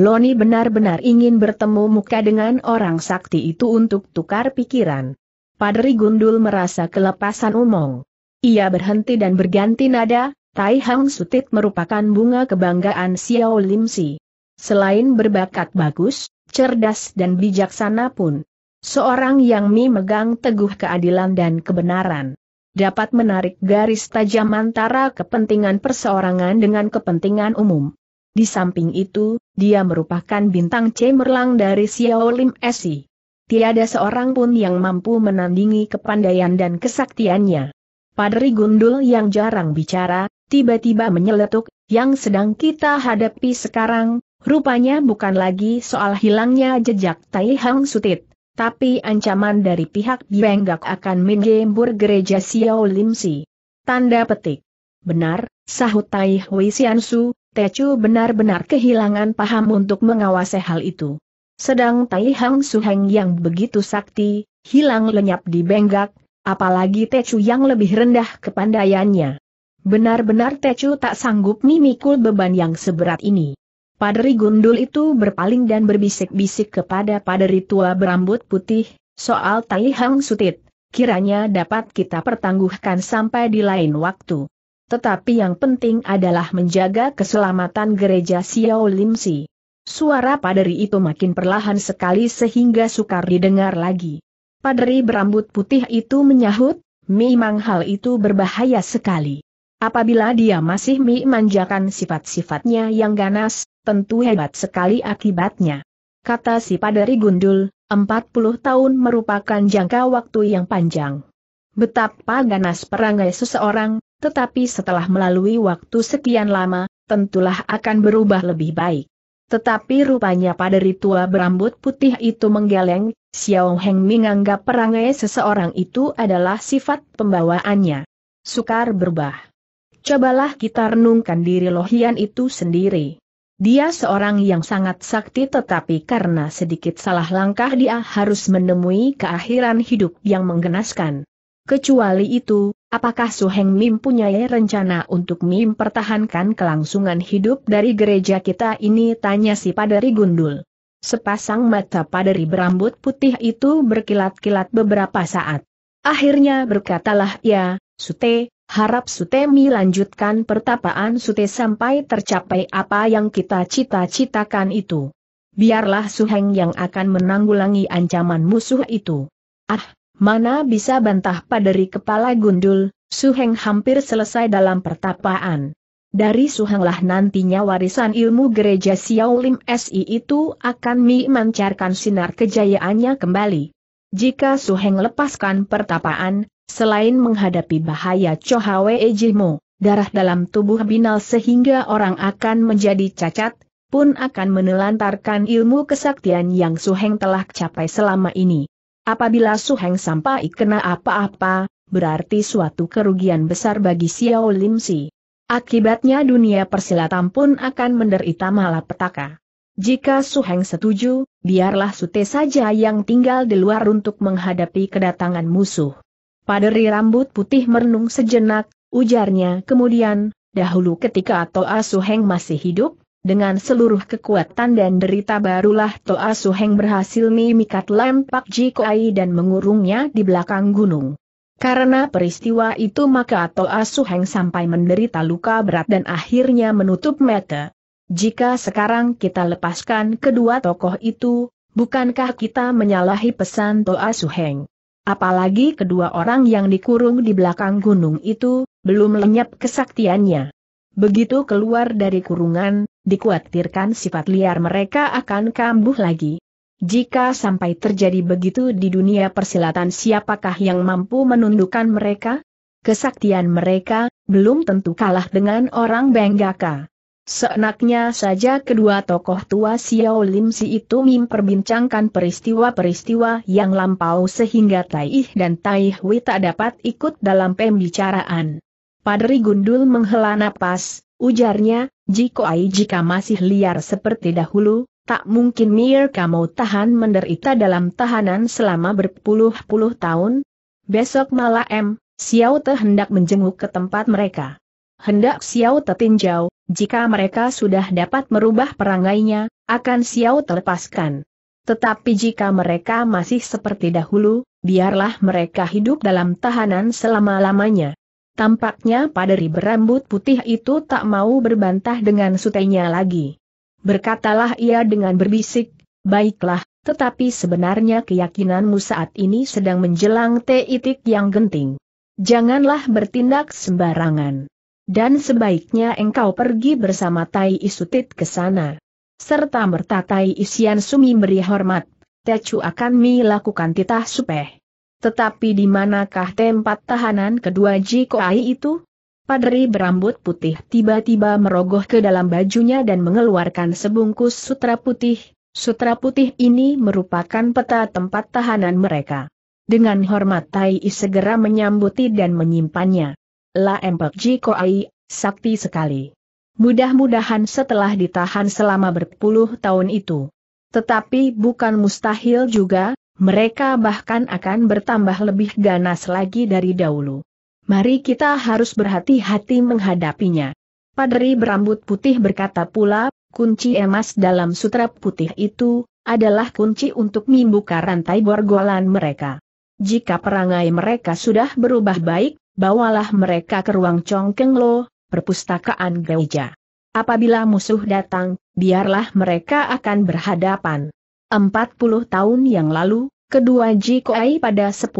Loni benar-benar ingin bertemu muka dengan orang sakti itu untuk tukar pikiran. Padri Gundul merasa kelepasan umong. Ia berhenti dan berganti nada, Tai Hang Sutit merupakan bunga kebanggaan Xiao Lim Si. Selain berbakat bagus, cerdas dan bijaksana pun. Seorang yang memegang teguh keadilan dan kebenaran. Dapat menarik garis tajam antara kepentingan perseorangan dengan kepentingan umum. Di samping itu, dia merupakan bintang cemerlang dari Xiao Lim Si. Tiada seorang pun yang mampu menandingi kepandaian dan kesaktiannya. Padri Gundul yang jarang bicara, tiba-tiba menyeletuk, yang sedang kita hadapi sekarang, rupanya bukan lagi soal hilangnya jejak Tai Hang Sutit, tapi ancaman dari pihak Bianggak akan menggembur gereja Xiao Limsi. Tanda petik. Benar, sahut Tai Hui Siansu, Tecu benar-benar kehilangan paham untuk mengawasi hal itu. Sedang Tai Hang Suheng yang begitu sakti, hilang lenyap di Benggak, Apalagi Tecu yang lebih rendah kepandaiannya. Benar-benar Tecu tak sanggup mimikul beban yang seberat ini. Padri gundul itu berpaling dan berbisik-bisik kepada padri tua berambut putih, soal Tai Hang Sutit, kiranya dapat kita pertangguhkan sampai di lain waktu. Tetapi yang penting adalah menjaga keselamatan gereja Xiao Limsi. Suara padri itu makin perlahan sekali sehingga sukar didengar lagi. Padri berambut putih itu menyahut, memang hal itu berbahaya sekali. Apabila dia masih memanjakan sifat-sifatnya yang ganas, tentu hebat sekali akibatnya. Kata si Padri Gundul, 40 tahun merupakan jangka waktu yang panjang. Betapa ganas perangai seseorang, tetapi setelah melalui waktu sekian lama, tentulah akan berubah lebih baik. Tetapi rupanya pada tua berambut putih itu menggeleng, Xiao Heng menganggap perangai seseorang itu adalah sifat pembawaannya. Sukar berbah. Cobalah kita renungkan diri Lohian itu sendiri. Dia seorang yang sangat sakti tetapi karena sedikit salah langkah dia harus menemui keakhiran hidup yang menggenaskan. Kecuali itu, Apakah Su Heng punya rencana untuk Mim pertahankan kelangsungan hidup dari gereja kita ini? Tanya si Padari Gundul. Sepasang mata Padari berambut putih itu berkilat-kilat beberapa saat. Akhirnya berkatalah ia, Sute, harap Sute Mi lanjutkan pertapaan Sute sampai tercapai apa yang kita cita-citakan itu. Biarlah Su Heng yang akan menanggulangi ancaman musuh itu. Ah, Mana bisa bantah paderi kepala gundul, Suheng hampir selesai dalam pertapaan. Dari Suhenglah nantinya warisan ilmu gereja Lim SI itu akan memancarkan sinar kejayaannya kembali. Jika Suheng lepaskan pertapaan, selain menghadapi bahaya Chohawe Ejimo, darah dalam tubuh binal sehingga orang akan menjadi cacat, pun akan menelantarkan ilmu kesaktian yang Suheng telah capai selama ini. Apabila Su Heng sampai kena apa-apa, berarti suatu kerugian besar bagi Xiao Lim Si. Akibatnya dunia persilatan pun akan menderita malapetaka. Jika Su Heng setuju, biarlah Sute saja yang tinggal di luar untuk menghadapi kedatangan musuh. Paderi rambut putih merenung sejenak, ujarnya kemudian, dahulu ketika Toa Su Heng masih hidup, dengan seluruh kekuatan dan derita barulah Toa Suheng berhasil memikat lempak Jikoai dan mengurungnya di belakang gunung. Karena peristiwa itu maka Toa Suheng sampai menderita luka berat dan akhirnya menutup mata. Jika sekarang kita lepaskan kedua tokoh itu, bukankah kita menyalahi pesan Toa Suheng? Apalagi kedua orang yang dikurung di belakang gunung itu, belum lenyap kesaktiannya. Begitu keluar dari kurungan, Dikhawatirkan sifat liar mereka akan kambuh lagi. Jika sampai terjadi begitu di dunia persilatan siapakah yang mampu menundukkan mereka? Kesaktian mereka, belum tentu kalah dengan orang Benggaka. Seenaknya saja kedua tokoh tua Xiao Lim Si itu memperbincangkan peristiwa-peristiwa yang lampau sehingga Taih dan Tai Hui tak dapat ikut dalam pembicaraan. Padri Gundul menghela napas, Ujarnya, Jiko Ai jika masih liar seperti dahulu, tak mungkin Mir kamu tahan menderita dalam tahanan selama berpuluh-puluh tahun. Besok malah M, Xiao Te hendak menjenguk ke tempat mereka. Hendak Xiao Te tinjau, jika mereka sudah dapat merubah perangainya, akan Xiao Te lepaskan. Tetapi jika mereka masih seperti dahulu, biarlah mereka hidup dalam tahanan selama-lamanya. Tampaknya paderi berambut putih itu tak mau berbantah dengan sutenya lagi. Berkatalah ia dengan berbisik, baiklah, tetapi sebenarnya keyakinanmu saat ini sedang menjelang titik yang genting. Janganlah bertindak sembarangan. Dan sebaiknya engkau pergi bersama Tai Isutit ke sana. Serta merta Tai Isian Sumi beri hormat, Tecu akan mi lakukan titah supeh. Tetapi di manakah tempat tahanan kedua Jikoai itu? Padri berambut putih tiba-tiba merogoh ke dalam bajunya dan mengeluarkan sebungkus sutra putih. Sutra putih ini merupakan peta tempat tahanan mereka. Dengan hormat Tai segera menyambuti dan menyimpannya. La Empek Jikoai, sakti sekali. Mudah-mudahan setelah ditahan selama berpuluh tahun itu. Tetapi bukan mustahil juga, mereka bahkan akan bertambah lebih ganas lagi dari dahulu. Mari kita harus berhati-hati menghadapinya. Padri berambut putih berkata pula, kunci emas dalam sutra putih itu, adalah kunci untuk membuka rantai borgolan mereka. Jika perangai mereka sudah berubah baik, bawalah mereka ke ruang congkeng Lo, perpustakaan gereja. Apabila musuh datang, biarlah mereka akan berhadapan. 40 tahun yang lalu, kedua Jikoai pada 10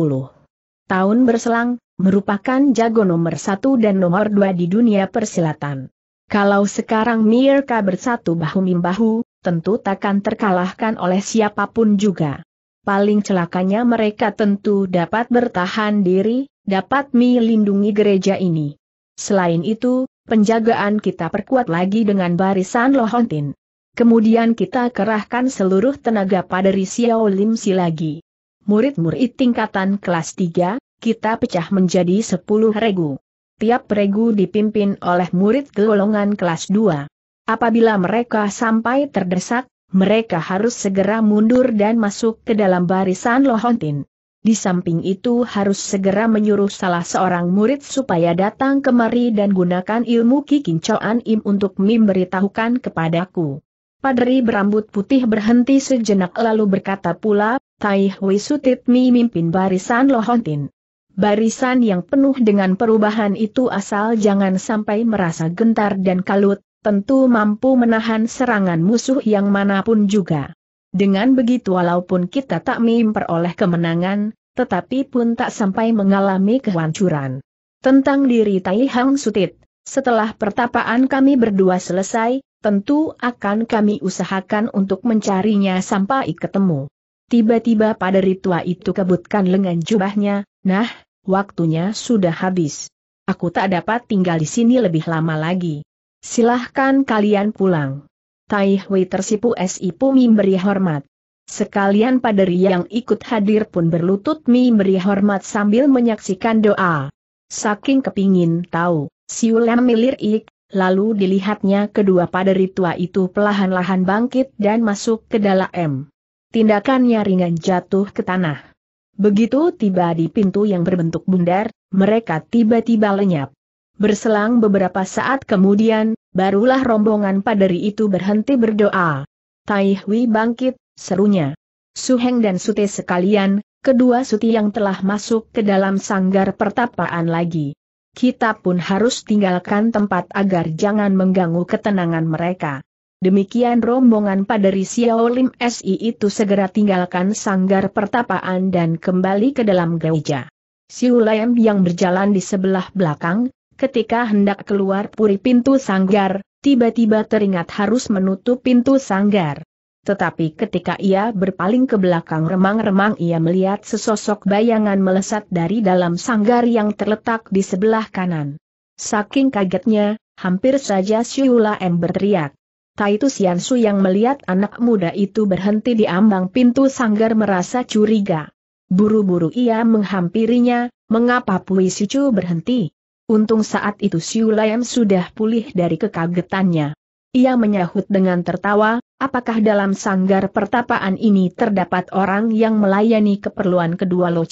tahun berselang, merupakan jago nomor satu dan nomor dua di dunia persilatan. Kalau sekarang Mirka bersatu bahu-membahu, tentu takkan terkalahkan oleh siapapun juga. Paling celakanya mereka tentu dapat bertahan diri, dapat melindungi gereja ini. Selain itu, penjagaan kita perkuat lagi dengan barisan Lohontin. Kemudian kita kerahkan seluruh tenaga pada Risiao Lim Si lagi. Murid-murid tingkatan kelas 3, kita pecah menjadi 10 regu. Tiap regu dipimpin oleh murid golongan kelas 2. Apabila mereka sampai terdesak, mereka harus segera mundur dan masuk ke dalam barisan Lohontin. Di samping itu harus segera menyuruh salah seorang murid supaya datang kemari dan gunakan ilmu Kikincoan Im untuk memberitahukan kepadaku. Padri berambut putih berhenti sejenak lalu berkata pula, Tai Hui Sutit Mi mimpin barisan Lohontin. Barisan yang penuh dengan perubahan itu asal jangan sampai merasa gentar dan kalut, tentu mampu menahan serangan musuh yang manapun juga. Dengan begitu walaupun kita tak memperoleh kemenangan, tetapi pun tak sampai mengalami kehancuran. Tentang diri Tai Hang Sutit, setelah pertapaan kami berdua selesai, tentu akan kami usahakan untuk mencarinya sampai ketemu. Tiba-tiba pada ritua itu kebutkan lengan jubahnya, nah, waktunya sudah habis. Aku tak dapat tinggal di sini lebih lama lagi. Silahkan kalian pulang. Tai Hui tersipu sipu memberi hormat. Sekalian paderi yang ikut hadir pun berlutut memberi hormat sambil menyaksikan doa. Saking kepingin tahu, Siulam milir ik, lalu dilihatnya kedua paderi tua itu pelahan-lahan bangkit dan masuk ke dalam. Tindakannya ringan jatuh ke tanah. Begitu tiba di pintu yang berbentuk bundar, mereka tiba-tiba lenyap. Berselang beberapa saat kemudian, barulah rombongan paderi itu berhenti berdoa. Tai Hui bangkit, serunya. Suheng dan Sute sekalian, kedua Suti yang telah masuk ke dalam sanggar pertapaan lagi kita pun harus tinggalkan tempat agar jangan mengganggu ketenangan mereka. Demikian rombongan paderi Lim SI itu segera tinggalkan sanggar pertapaan dan kembali ke dalam gereja. Siulaim yang berjalan di sebelah belakang, ketika hendak keluar puri pintu sanggar, tiba-tiba teringat harus menutup pintu sanggar. Tetapi ketika ia berpaling ke belakang remang-remang ia melihat sesosok bayangan melesat dari dalam sanggar yang terletak di sebelah kanan. Saking kagetnya, hampir saja Siula M berteriak. Taitu Siansu yang melihat anak muda itu berhenti di ambang pintu sanggar merasa curiga. Buru-buru ia menghampirinya, mengapa Pui Sucu berhenti? Untung saat itu Siula M sudah pulih dari kekagetannya. Ia menyahut dengan tertawa, apakah dalam sanggar pertapaan ini terdapat orang yang melayani keperluan kedua Lo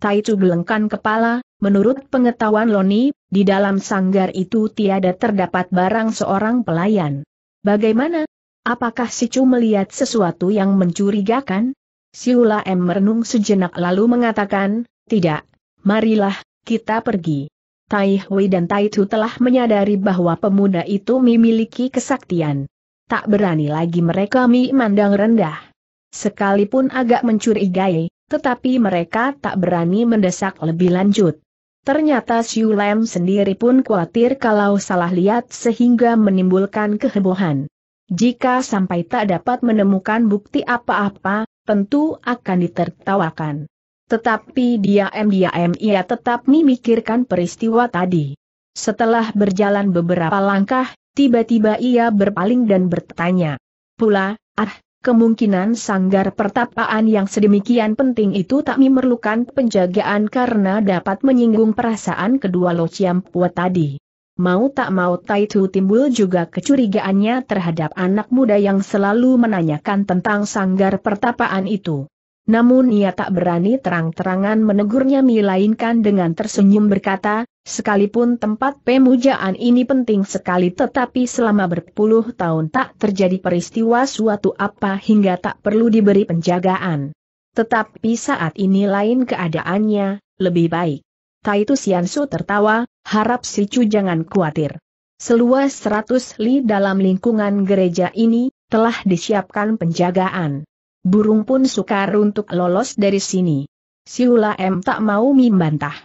Tai Chu gelengkan kepala, menurut pengetahuan Loni, di dalam sanggar itu tiada terdapat barang seorang pelayan. Bagaimana? Apakah Si Chu melihat sesuatu yang mencurigakan? Siula M merenung sejenak lalu mengatakan, tidak, marilah, kita pergi. Tai Hui dan Tai Chu telah menyadari bahwa pemuda itu memiliki kesaktian. Tak berani lagi mereka memandang rendah. Sekalipun agak mencurigai, tetapi mereka tak berani mendesak lebih lanjut. Ternyata Xiu Lem sendiri pun khawatir kalau salah lihat sehingga menimbulkan kehebohan. Jika sampai tak dapat menemukan bukti apa-apa, tentu akan ditertawakan. Tetapi dia diam ia tetap memikirkan peristiwa tadi. Setelah berjalan beberapa langkah, tiba-tiba ia berpaling dan bertanya. Pula, ah, kemungkinan sanggar pertapaan yang sedemikian penting itu tak memerlukan penjagaan karena dapat menyinggung perasaan kedua Lo Ciampua tadi. Mau tak mau Taitu timbul juga kecurigaannya terhadap anak muda yang selalu menanyakan tentang sanggar pertapaan itu. Namun ia tak berani terang-terangan menegurnya melainkan dengan tersenyum berkata, sekalipun tempat pemujaan ini penting sekali tetapi selama berpuluh tahun tak terjadi peristiwa suatu apa hingga tak perlu diberi penjagaan. Tetapi saat ini lain keadaannya, lebih baik. Taitu Siansu tertawa, harap si Chu jangan khawatir. Seluas seratus li dalam lingkungan gereja ini, telah disiapkan penjagaan. Burung pun sukar untuk lolos dari sini. Siula M tak mau membantah.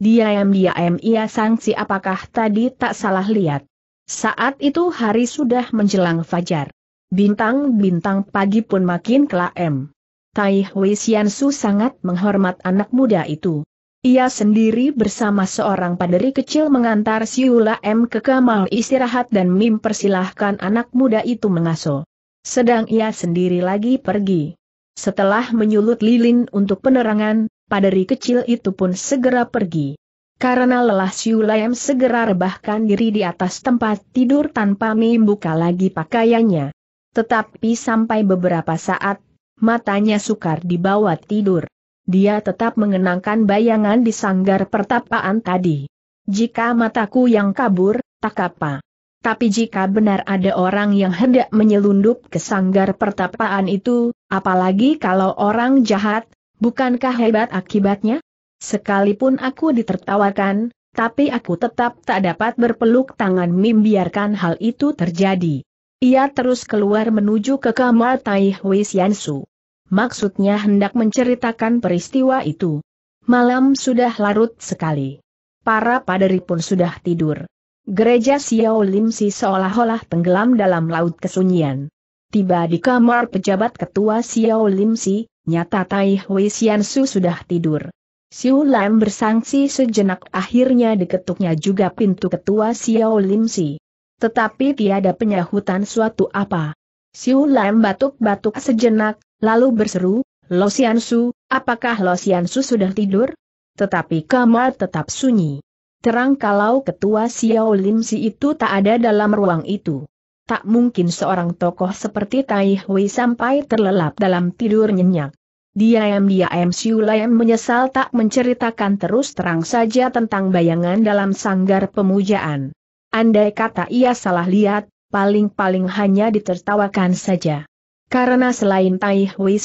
Diam-diam ia sangsi apakah tadi tak salah lihat. Saat itu hari sudah menjelang fajar. Bintang-bintang pagi pun makin kelam. Tai Hui Su sangat menghormat anak muda itu. Ia sendiri bersama seorang paderi kecil mengantar Siula M ke kamar istirahat dan mempersilahkan anak muda itu mengasuh sedang ia sendiri lagi pergi. Setelah menyulut lilin untuk penerangan, paderi kecil itu pun segera pergi. Karena lelah Siu segera rebahkan diri di atas tempat tidur tanpa membuka lagi pakaiannya. Tetapi sampai beberapa saat, matanya sukar dibawa tidur. Dia tetap mengenangkan bayangan di sanggar pertapaan tadi. Jika mataku yang kabur, tak apa. Tapi jika benar ada orang yang hendak menyelundup ke sanggar pertapaan itu, apalagi kalau orang jahat, bukankah hebat akibatnya? Sekalipun aku ditertawakan, tapi aku tetap tak dapat berpeluk tangan mim biarkan hal itu terjadi. Ia terus keluar menuju ke kamar Tai Hui Xiansu. Maksudnya hendak menceritakan peristiwa itu. Malam sudah larut sekali. Para paderi pun sudah tidur. Gereja Xiao Limsi seolah-olah tenggelam dalam laut kesunyian. Tiba di kamar pejabat ketua Xiao Limsi, nyata Tai Hui Su sudah tidur. Xiu Lam bersangsi sejenak akhirnya diketuknya juga pintu ketua Xiao Limsi. Tetapi tiada penyahutan suatu apa. Xiu Lam batuk-batuk sejenak, lalu berseru, Lo Su, apakah Lo Su sudah tidur? Tetapi kamar tetap sunyi. Terang kalau ketua Xiao Lim Si itu tak ada dalam ruang itu. Tak mungkin seorang tokoh seperti Tai Hui sampai terlelap dalam tidur nyenyak. Diam-diam Siu Lam menyesal tak menceritakan terus terang saja tentang bayangan dalam sanggar pemujaan. Andai kata ia salah lihat, paling-paling hanya ditertawakan saja. Karena selain Tai Hui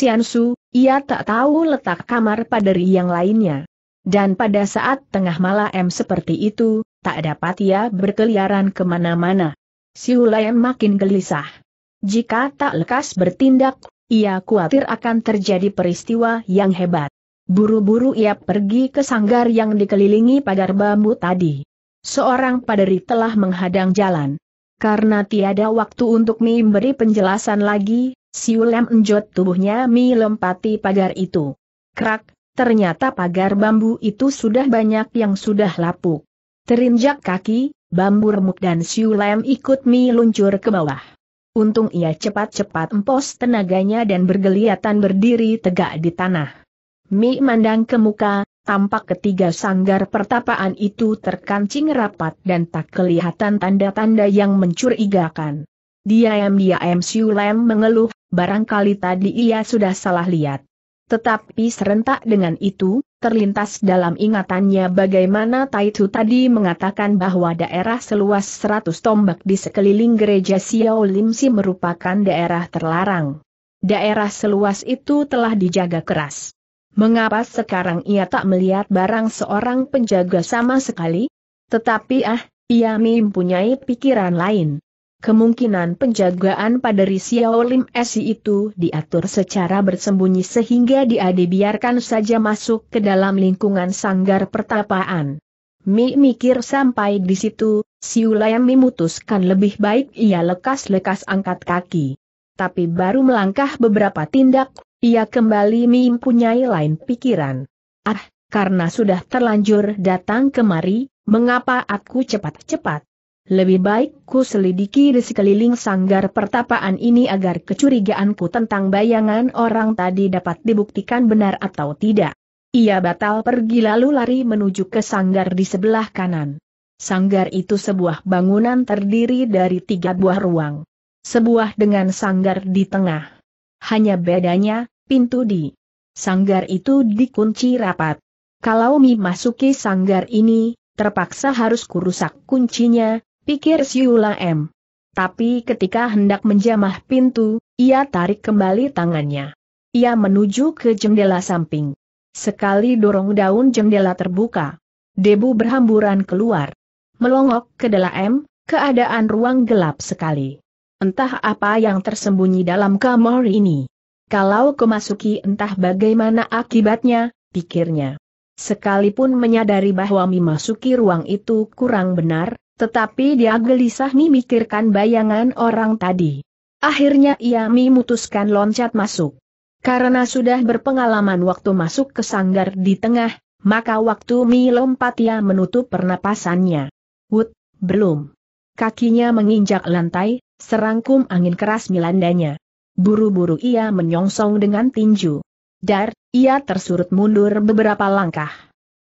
ia tak tahu letak kamar paderi yang lainnya. Dan pada saat tengah malam seperti itu, tak dapat ia berkeliaran kemana-mana. Hulaim makin gelisah. Jika tak lekas bertindak, ia khawatir akan terjadi peristiwa yang hebat. Buru-buru ia pergi ke sanggar yang dikelilingi pagar bambu tadi. Seorang paderi telah menghadang jalan. Karena tiada waktu untuk memberi penjelasan lagi, Siulem enjot tubuhnya melompati pagar itu. Krak, ternyata pagar bambu itu sudah banyak yang sudah lapuk. Terinjak kaki, bambu remuk dan Siu Lem ikut luncur ke bawah. Untung ia cepat-cepat empos tenaganya dan bergeliatan berdiri tegak di tanah. Mi mandang ke muka, tampak ketiga sanggar pertapaan itu terkancing rapat dan tak kelihatan tanda-tanda yang mencurigakan. Diam-diam Siu Lem mengeluh, barangkali tadi ia sudah salah lihat. Tetapi serentak dengan itu, terlintas dalam ingatannya bagaimana Taitu tadi mengatakan bahwa daerah seluas 100 tombak di sekeliling gereja Xiao Limsi merupakan daerah terlarang. Daerah seluas itu telah dijaga keras. Mengapa sekarang ia tak melihat barang seorang penjaga sama sekali? Tetapi ah, ia mempunyai pikiran lain. Kemungkinan penjagaan pada Risiao Lim Esi itu diatur secara bersembunyi sehingga dia dibiarkan saja masuk ke dalam lingkungan sanggar pertapaan. Mi mikir sampai di situ, yang memutuskan lebih baik ia lekas-lekas angkat kaki. Tapi baru melangkah beberapa tindak, ia kembali mempunyai lain pikiran. Ah, karena sudah terlanjur datang kemari, mengapa aku cepat-cepat? Lebih baik ku selidiki di sekeliling sanggar pertapaan ini agar kecurigaanku tentang bayangan orang tadi dapat dibuktikan benar atau tidak. Ia batal pergi lalu lari menuju ke sanggar di sebelah kanan. Sanggar itu sebuah bangunan terdiri dari tiga buah ruang. Sebuah dengan sanggar di tengah. Hanya bedanya, pintu di sanggar itu dikunci rapat. Kalau Mi masuki sanggar ini, terpaksa harus kurusak kuncinya, pikir Siula M. Tapi ketika hendak menjamah pintu, ia tarik kembali tangannya. Ia menuju ke jendela samping. Sekali dorong daun jendela terbuka. Debu berhamburan keluar. Melongok ke dalam M, keadaan ruang gelap sekali. Entah apa yang tersembunyi dalam kamar ini. Kalau kemasuki entah bagaimana akibatnya, pikirnya. Sekalipun menyadari bahwa memasuki ruang itu kurang benar, tetapi dia gelisah memikirkan bayangan orang tadi. Akhirnya ia memutuskan loncat masuk. Karena sudah berpengalaman waktu masuk ke sanggar di tengah, maka waktu Mi lompat ia menutup pernapasannya. Wut, belum. Kakinya menginjak lantai, serangkum angin keras milandanya. Buru-buru ia menyongsong dengan tinju. Dar, ia tersurut mundur beberapa langkah.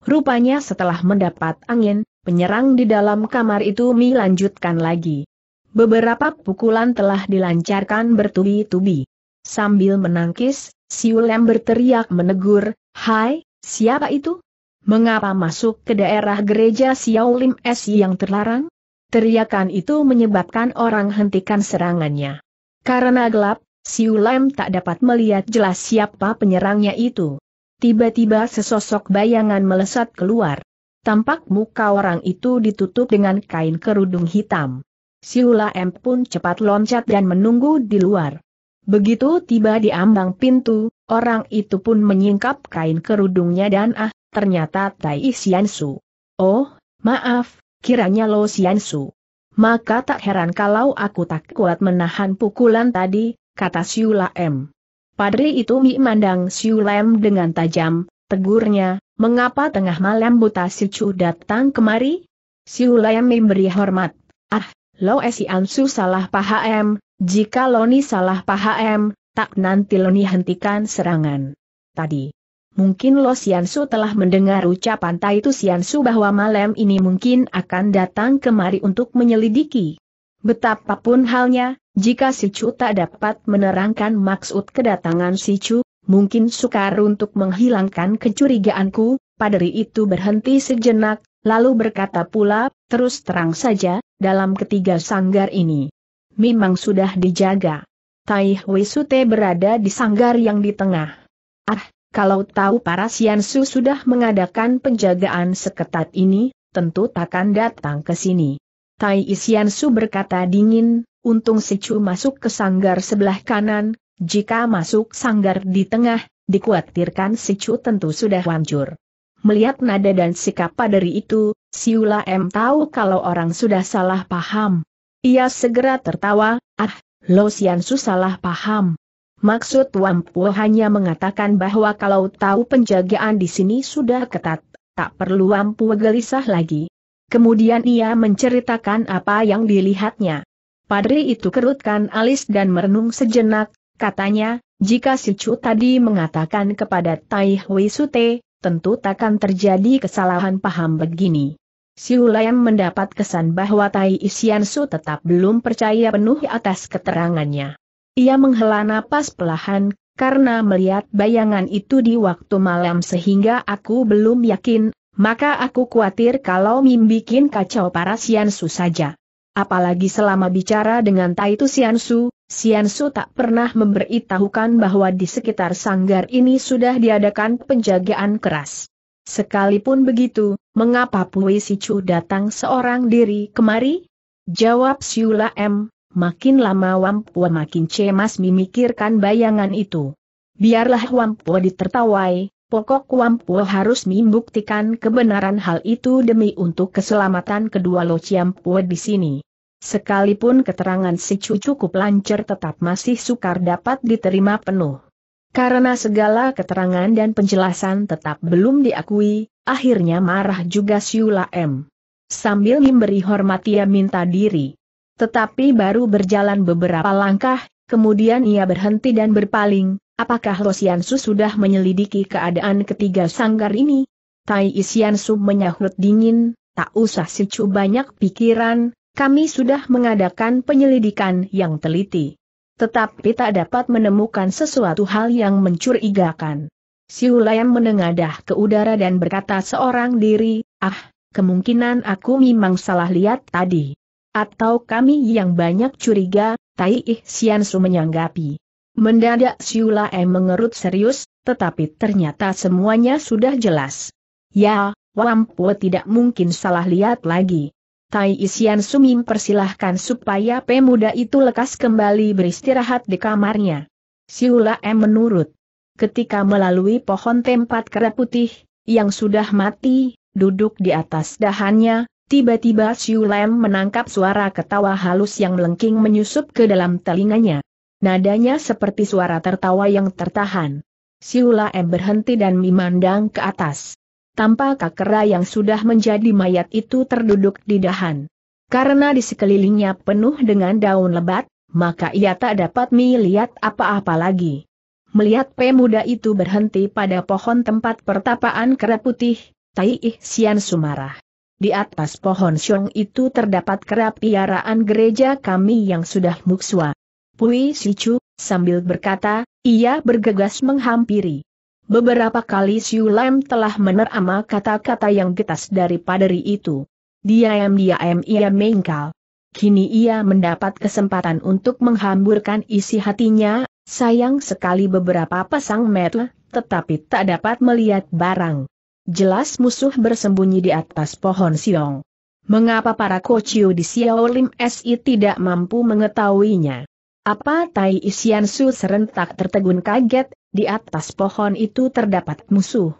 Rupanya setelah mendapat angin, penyerang di dalam kamar itu Mi lanjutkan lagi. Beberapa pukulan telah dilancarkan bertubi-tubi. Sambil menangkis, Siu Ulem berteriak menegur, Hai, siapa itu? Mengapa masuk ke daerah gereja si Lim Si yang terlarang? Teriakan itu menyebabkan orang hentikan serangannya. Karena gelap, Siu Ulem tak dapat melihat jelas siapa penyerangnya itu. Tiba-tiba sesosok bayangan melesat keluar. Tampak muka orang itu ditutup dengan kain kerudung hitam. Siula M pun cepat loncat dan menunggu di luar. Begitu tiba di ambang pintu, orang itu pun menyingkap kain kerudungnya dan ah, ternyata Tai Xiansu. Oh, maaf, kiranya Lo Xiansu. Maka tak heran kalau aku tak kuat menahan pukulan tadi, kata Siula M. Padri itu memandang Siula M dengan tajam, tegurnya, mengapa tengah malam buta si Chu datang kemari? Si Hulayam memberi hormat. Ah, lo esi ansu salah paham. jika loni salah paham, tak nanti loni hentikan serangan. Tadi. Mungkin Lo Siansu telah mendengar ucapan Tai itu Siansu bahwa malam ini mungkin akan datang kemari untuk menyelidiki. Betapapun halnya, jika si Chu tak dapat menerangkan maksud kedatangan si Chu, mungkin sukar untuk menghilangkan kecurigaanku, paderi itu berhenti sejenak, lalu berkata pula, terus terang saja, dalam ketiga sanggar ini. Memang sudah dijaga. Tai Hui Sute berada di sanggar yang di tengah. Ah, kalau tahu para Siansu sudah mengadakan penjagaan seketat ini, tentu takkan datang ke sini. Tai Isiansu berkata dingin, untung Secu masuk ke sanggar sebelah kanan, jika masuk sanggar di tengah, dikuatirkan Chu tentu sudah hancur. Melihat nada dan sikap paderi itu, Siula M tahu kalau orang sudah salah paham. Ia segera tertawa, ah, Lo siang salah paham. Maksud Wampu hanya mengatakan bahwa kalau tahu penjagaan di sini sudah ketat, tak perlu Wampu gelisah lagi. Kemudian ia menceritakan apa yang dilihatnya. Padri itu kerutkan alis dan merenung sejenak, Katanya, jika si Chu tadi mengatakan kepada Tai Hui Sute, tentu takkan terjadi kesalahan paham begini. Si Hulayam mendapat kesan bahwa Tai Isian Su tetap belum percaya penuh atas keterangannya. Ia menghela napas perlahan, karena melihat bayangan itu di waktu malam sehingga aku belum yakin, maka aku khawatir kalau Mim bikin kacau para Su saja. Apalagi selama bicara dengan Tai Tu Su. Sian Su tak pernah memberitahukan bahwa di sekitar sanggar ini sudah diadakan penjagaan keras. Sekalipun begitu, mengapa Pui Si Chu datang seorang diri kemari? Jawab Siula M, makin lama Wampua makin cemas memikirkan bayangan itu. Biarlah Wampua ditertawai, pokok Wampua harus membuktikan kebenaran hal itu demi untuk keselamatan kedua Lo Ciampua di sini. Sekalipun keterangan si Cu cukup lancar tetap masih sukar dapat diterima penuh. Karena segala keterangan dan penjelasan tetap belum diakui, akhirnya marah juga Siula M. Sambil memberi hormat ia minta diri. Tetapi baru berjalan beberapa langkah, kemudian ia berhenti dan berpaling, apakah Losiansu sudah menyelidiki keadaan ketiga sanggar ini? Tai Isiansu menyahut dingin, tak usah si sicu banyak pikiran, kami sudah mengadakan penyelidikan yang teliti. Tetapi tak dapat menemukan sesuatu hal yang mencurigakan. Siulayam menengadah ke udara dan berkata seorang diri, ah, kemungkinan aku memang salah lihat tadi. Atau kami yang banyak curiga, Tai Ihsiansu menyanggapi. Mendadak Siulaem mengerut serius, tetapi ternyata semuanya sudah jelas. Ya, wampu tidak mungkin salah lihat lagi. Tai Isian Sumim persilahkan supaya pemuda itu lekas kembali beristirahat di kamarnya. Siula M menurut. Ketika melalui pohon tempat kera putih, yang sudah mati, duduk di atas dahannya, tiba-tiba Siula M menangkap suara ketawa halus yang melengking menyusup ke dalam telinganya. Nadanya seperti suara tertawa yang tertahan. Siula M berhenti dan memandang ke atas tanpa kakera yang sudah menjadi mayat itu terduduk di dahan. Karena di sekelilingnya penuh dengan daun lebat, maka ia tak dapat melihat apa-apa lagi. Melihat pemuda itu berhenti pada pohon tempat pertapaan kera putih, Tai Ihsian Sumarah. Di atas pohon siong itu terdapat kera piaraan gereja kami yang sudah mukswa. Pui Sicu, sambil berkata, ia bergegas menghampiri. Beberapa kali Siu Lam telah menerama kata-kata yang getas dari paderi itu. Diam-diam ia mengkal. Kini ia mendapat kesempatan untuk menghamburkan isi hatinya, sayang sekali beberapa pasang mata, tetapi tak dapat melihat barang. Jelas musuh bersembunyi di atas pohon siong. Mengapa para kociu di Xiaolim SI tidak mampu mengetahuinya? Apa Tai Isian Su serentak tertegun kaget, di atas pohon itu terdapat musuh.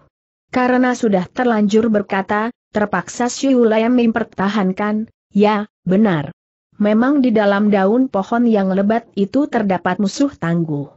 Karena sudah terlanjur berkata, terpaksa Syuhulaya mempertahankan, ya, benar. Memang di dalam daun pohon yang lebat itu terdapat musuh tangguh.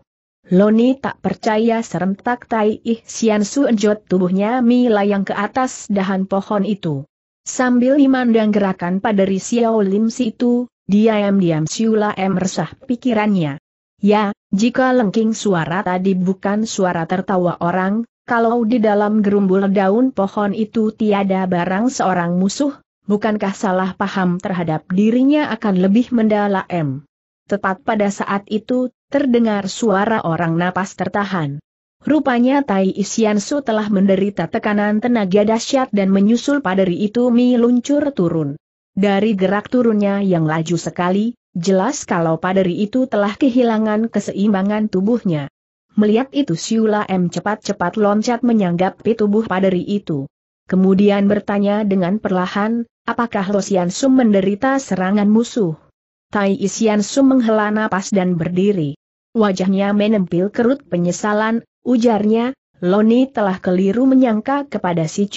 Loni tak percaya serentak Tai Ih Sian enjot tubuhnya melayang ke atas dahan pohon itu. Sambil memandang gerakan pada Xiao Lim itu, diam-diam Siula M resah pikirannya. Ya, jika lengking suara tadi bukan suara tertawa orang, kalau di dalam gerumbul daun pohon itu tiada barang seorang musuh, bukankah salah paham terhadap dirinya akan lebih mendalam? Tepat pada saat itu, terdengar suara orang napas tertahan. Rupanya Tai Isiansu telah menderita tekanan tenaga dahsyat dan menyusul pada itu mi luncur turun. Dari gerak turunnya yang laju sekali, Jelas kalau paderi itu telah kehilangan keseimbangan tubuhnya. Melihat itu Siula M cepat-cepat loncat menyanggapi tubuh paderi itu. Kemudian bertanya dengan perlahan, apakah Losian Sum menderita serangan musuh? Tai Isian Sum menghela napas dan berdiri. Wajahnya menempel kerut penyesalan, ujarnya, Loni telah keliru menyangka kepada si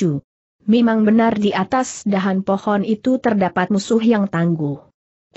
Memang benar di atas dahan pohon itu terdapat musuh yang tangguh.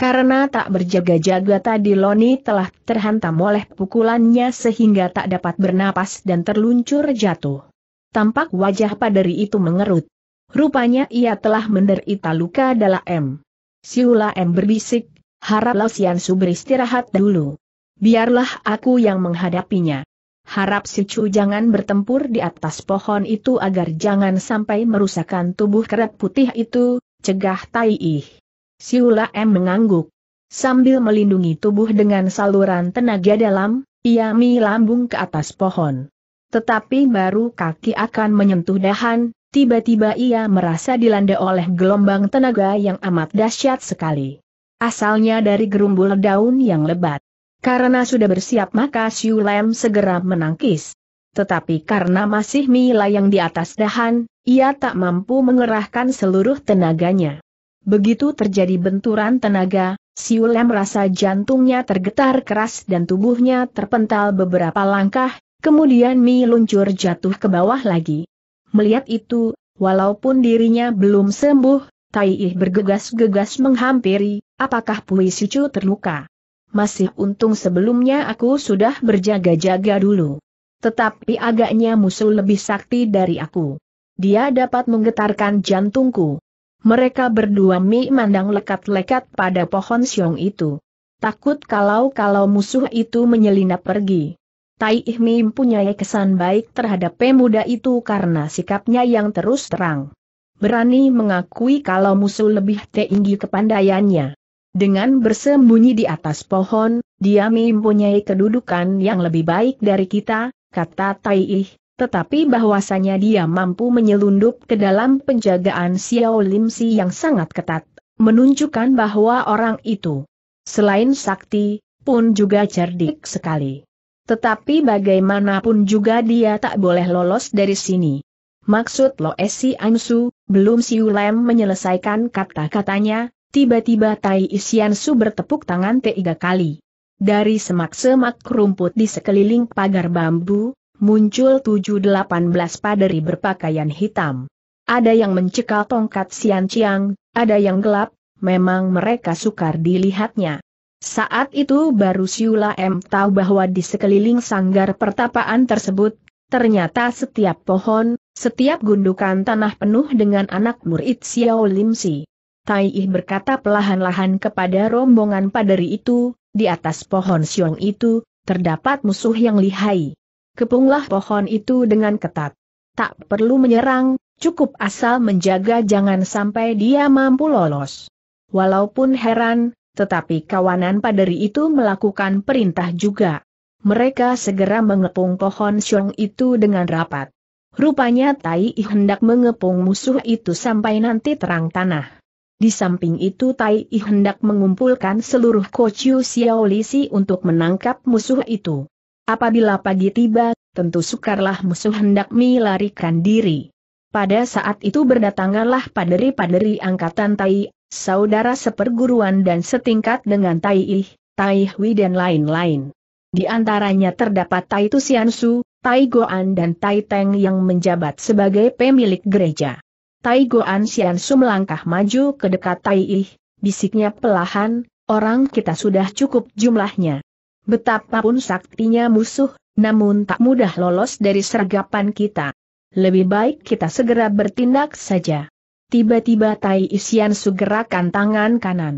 Karena tak berjaga-jaga tadi Loni telah terhantam oleh pukulannya sehingga tak dapat bernapas dan terluncur jatuh. Tampak wajah paderi itu mengerut. Rupanya ia telah menderita luka dalam. Siula M berbisik, harap haraplah Siansu beristirahat dulu. Biarlah aku yang menghadapinya. Harap si Chu jangan bertempur di atas pohon itu agar jangan sampai merusakkan tubuh kerat putih itu, cegah Tai Ih. Siula M mengangguk. Sambil melindungi tubuh dengan saluran tenaga dalam, ia melambung ke atas pohon. Tetapi baru kaki akan menyentuh dahan, tiba-tiba ia merasa dilanda oleh gelombang tenaga yang amat dahsyat sekali. Asalnya dari gerumbul daun yang lebat. Karena sudah bersiap maka Siulem segera menangkis. Tetapi karena masih melayang di atas dahan, ia tak mampu mengerahkan seluruh tenaganya. Begitu terjadi benturan tenaga, Siulem merasa jantungnya tergetar keras dan tubuhnya terpental beberapa langkah, kemudian Mi luncur jatuh ke bawah lagi. Melihat itu, walaupun dirinya belum sembuh, Tai Ih bergegas-gegas menghampiri, apakah Pui Sucu terluka? Masih untung sebelumnya aku sudah berjaga-jaga dulu. Tetapi agaknya musuh lebih sakti dari aku. Dia dapat menggetarkan jantungku. Mereka berdua memandang lekat-lekat pada pohon siung itu. Takut kalau-kalau musuh itu menyelinap pergi. Tai Ihmi punya kesan baik terhadap pemuda itu karena sikapnya yang terus terang. Berani mengakui kalau musuh lebih tinggi kepandaiannya. Dengan bersembunyi di atas pohon, dia mempunyai kedudukan yang lebih baik dari kita, kata Tai Ih tetapi bahwasanya dia mampu menyelundup ke dalam penjagaan Xiao Lim Si yang sangat ketat, menunjukkan bahwa orang itu selain sakti, pun juga cerdik sekali. Tetapi bagaimanapun juga dia tak boleh lolos dari sini. Maksud Lo Esi Ansu, belum Siu Lem menyelesaikan kata-katanya, tiba-tiba Tai Isiansu bertepuk tangan tiga kali. Dari semak-semak rumput di sekeliling pagar bambu, muncul tujuh delapan belas paderi berpakaian hitam. Ada yang mencekal tongkat sian Chiang, ada yang gelap, memang mereka sukar dilihatnya. Saat itu baru Siula M tahu bahwa di sekeliling sanggar pertapaan tersebut, ternyata setiap pohon, setiap gundukan tanah penuh dengan anak murid Xiao Lim Si. Tai Ih berkata pelahan-lahan kepada rombongan paderi itu, di atas pohon siung itu, terdapat musuh yang lihai kepunglah pohon itu dengan ketat. Tak perlu menyerang, cukup asal menjaga jangan sampai dia mampu lolos. Walaupun heran, tetapi kawanan paderi itu melakukan perintah juga. Mereka segera mengepung pohon siong itu dengan rapat. Rupanya Tai I hendak mengepung musuh itu sampai nanti terang tanah. Di samping itu Tai I hendak mengumpulkan seluruh Kociu Xiaolisi untuk menangkap musuh itu. Apabila pagi tiba, tentu sukarlah musuh hendak melarikan diri. Pada saat itu berdatanganlah paderi-paderi angkatan Tai, saudara seperguruan dan setingkat dengan Tai Ih, Tai Hui dan lain-lain. Di antaranya terdapat Tai Tusiansu, Tai Goan dan Tai Teng yang menjabat sebagai pemilik gereja. Tai Goan Siansu melangkah maju ke dekat Tai Ih, bisiknya pelahan, orang kita sudah cukup jumlahnya. Betapapun saktinya musuh, namun tak mudah lolos dari sergapan kita. Lebih baik kita segera bertindak saja. Tiba-tiba Tai Isian segerakan tangan kanan.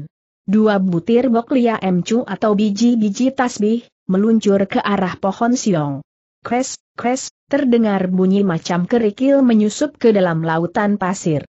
Dua butir boklia emcu atau biji-biji tasbih, meluncur ke arah pohon siong. Kres, kres, terdengar bunyi macam kerikil menyusup ke dalam lautan pasir.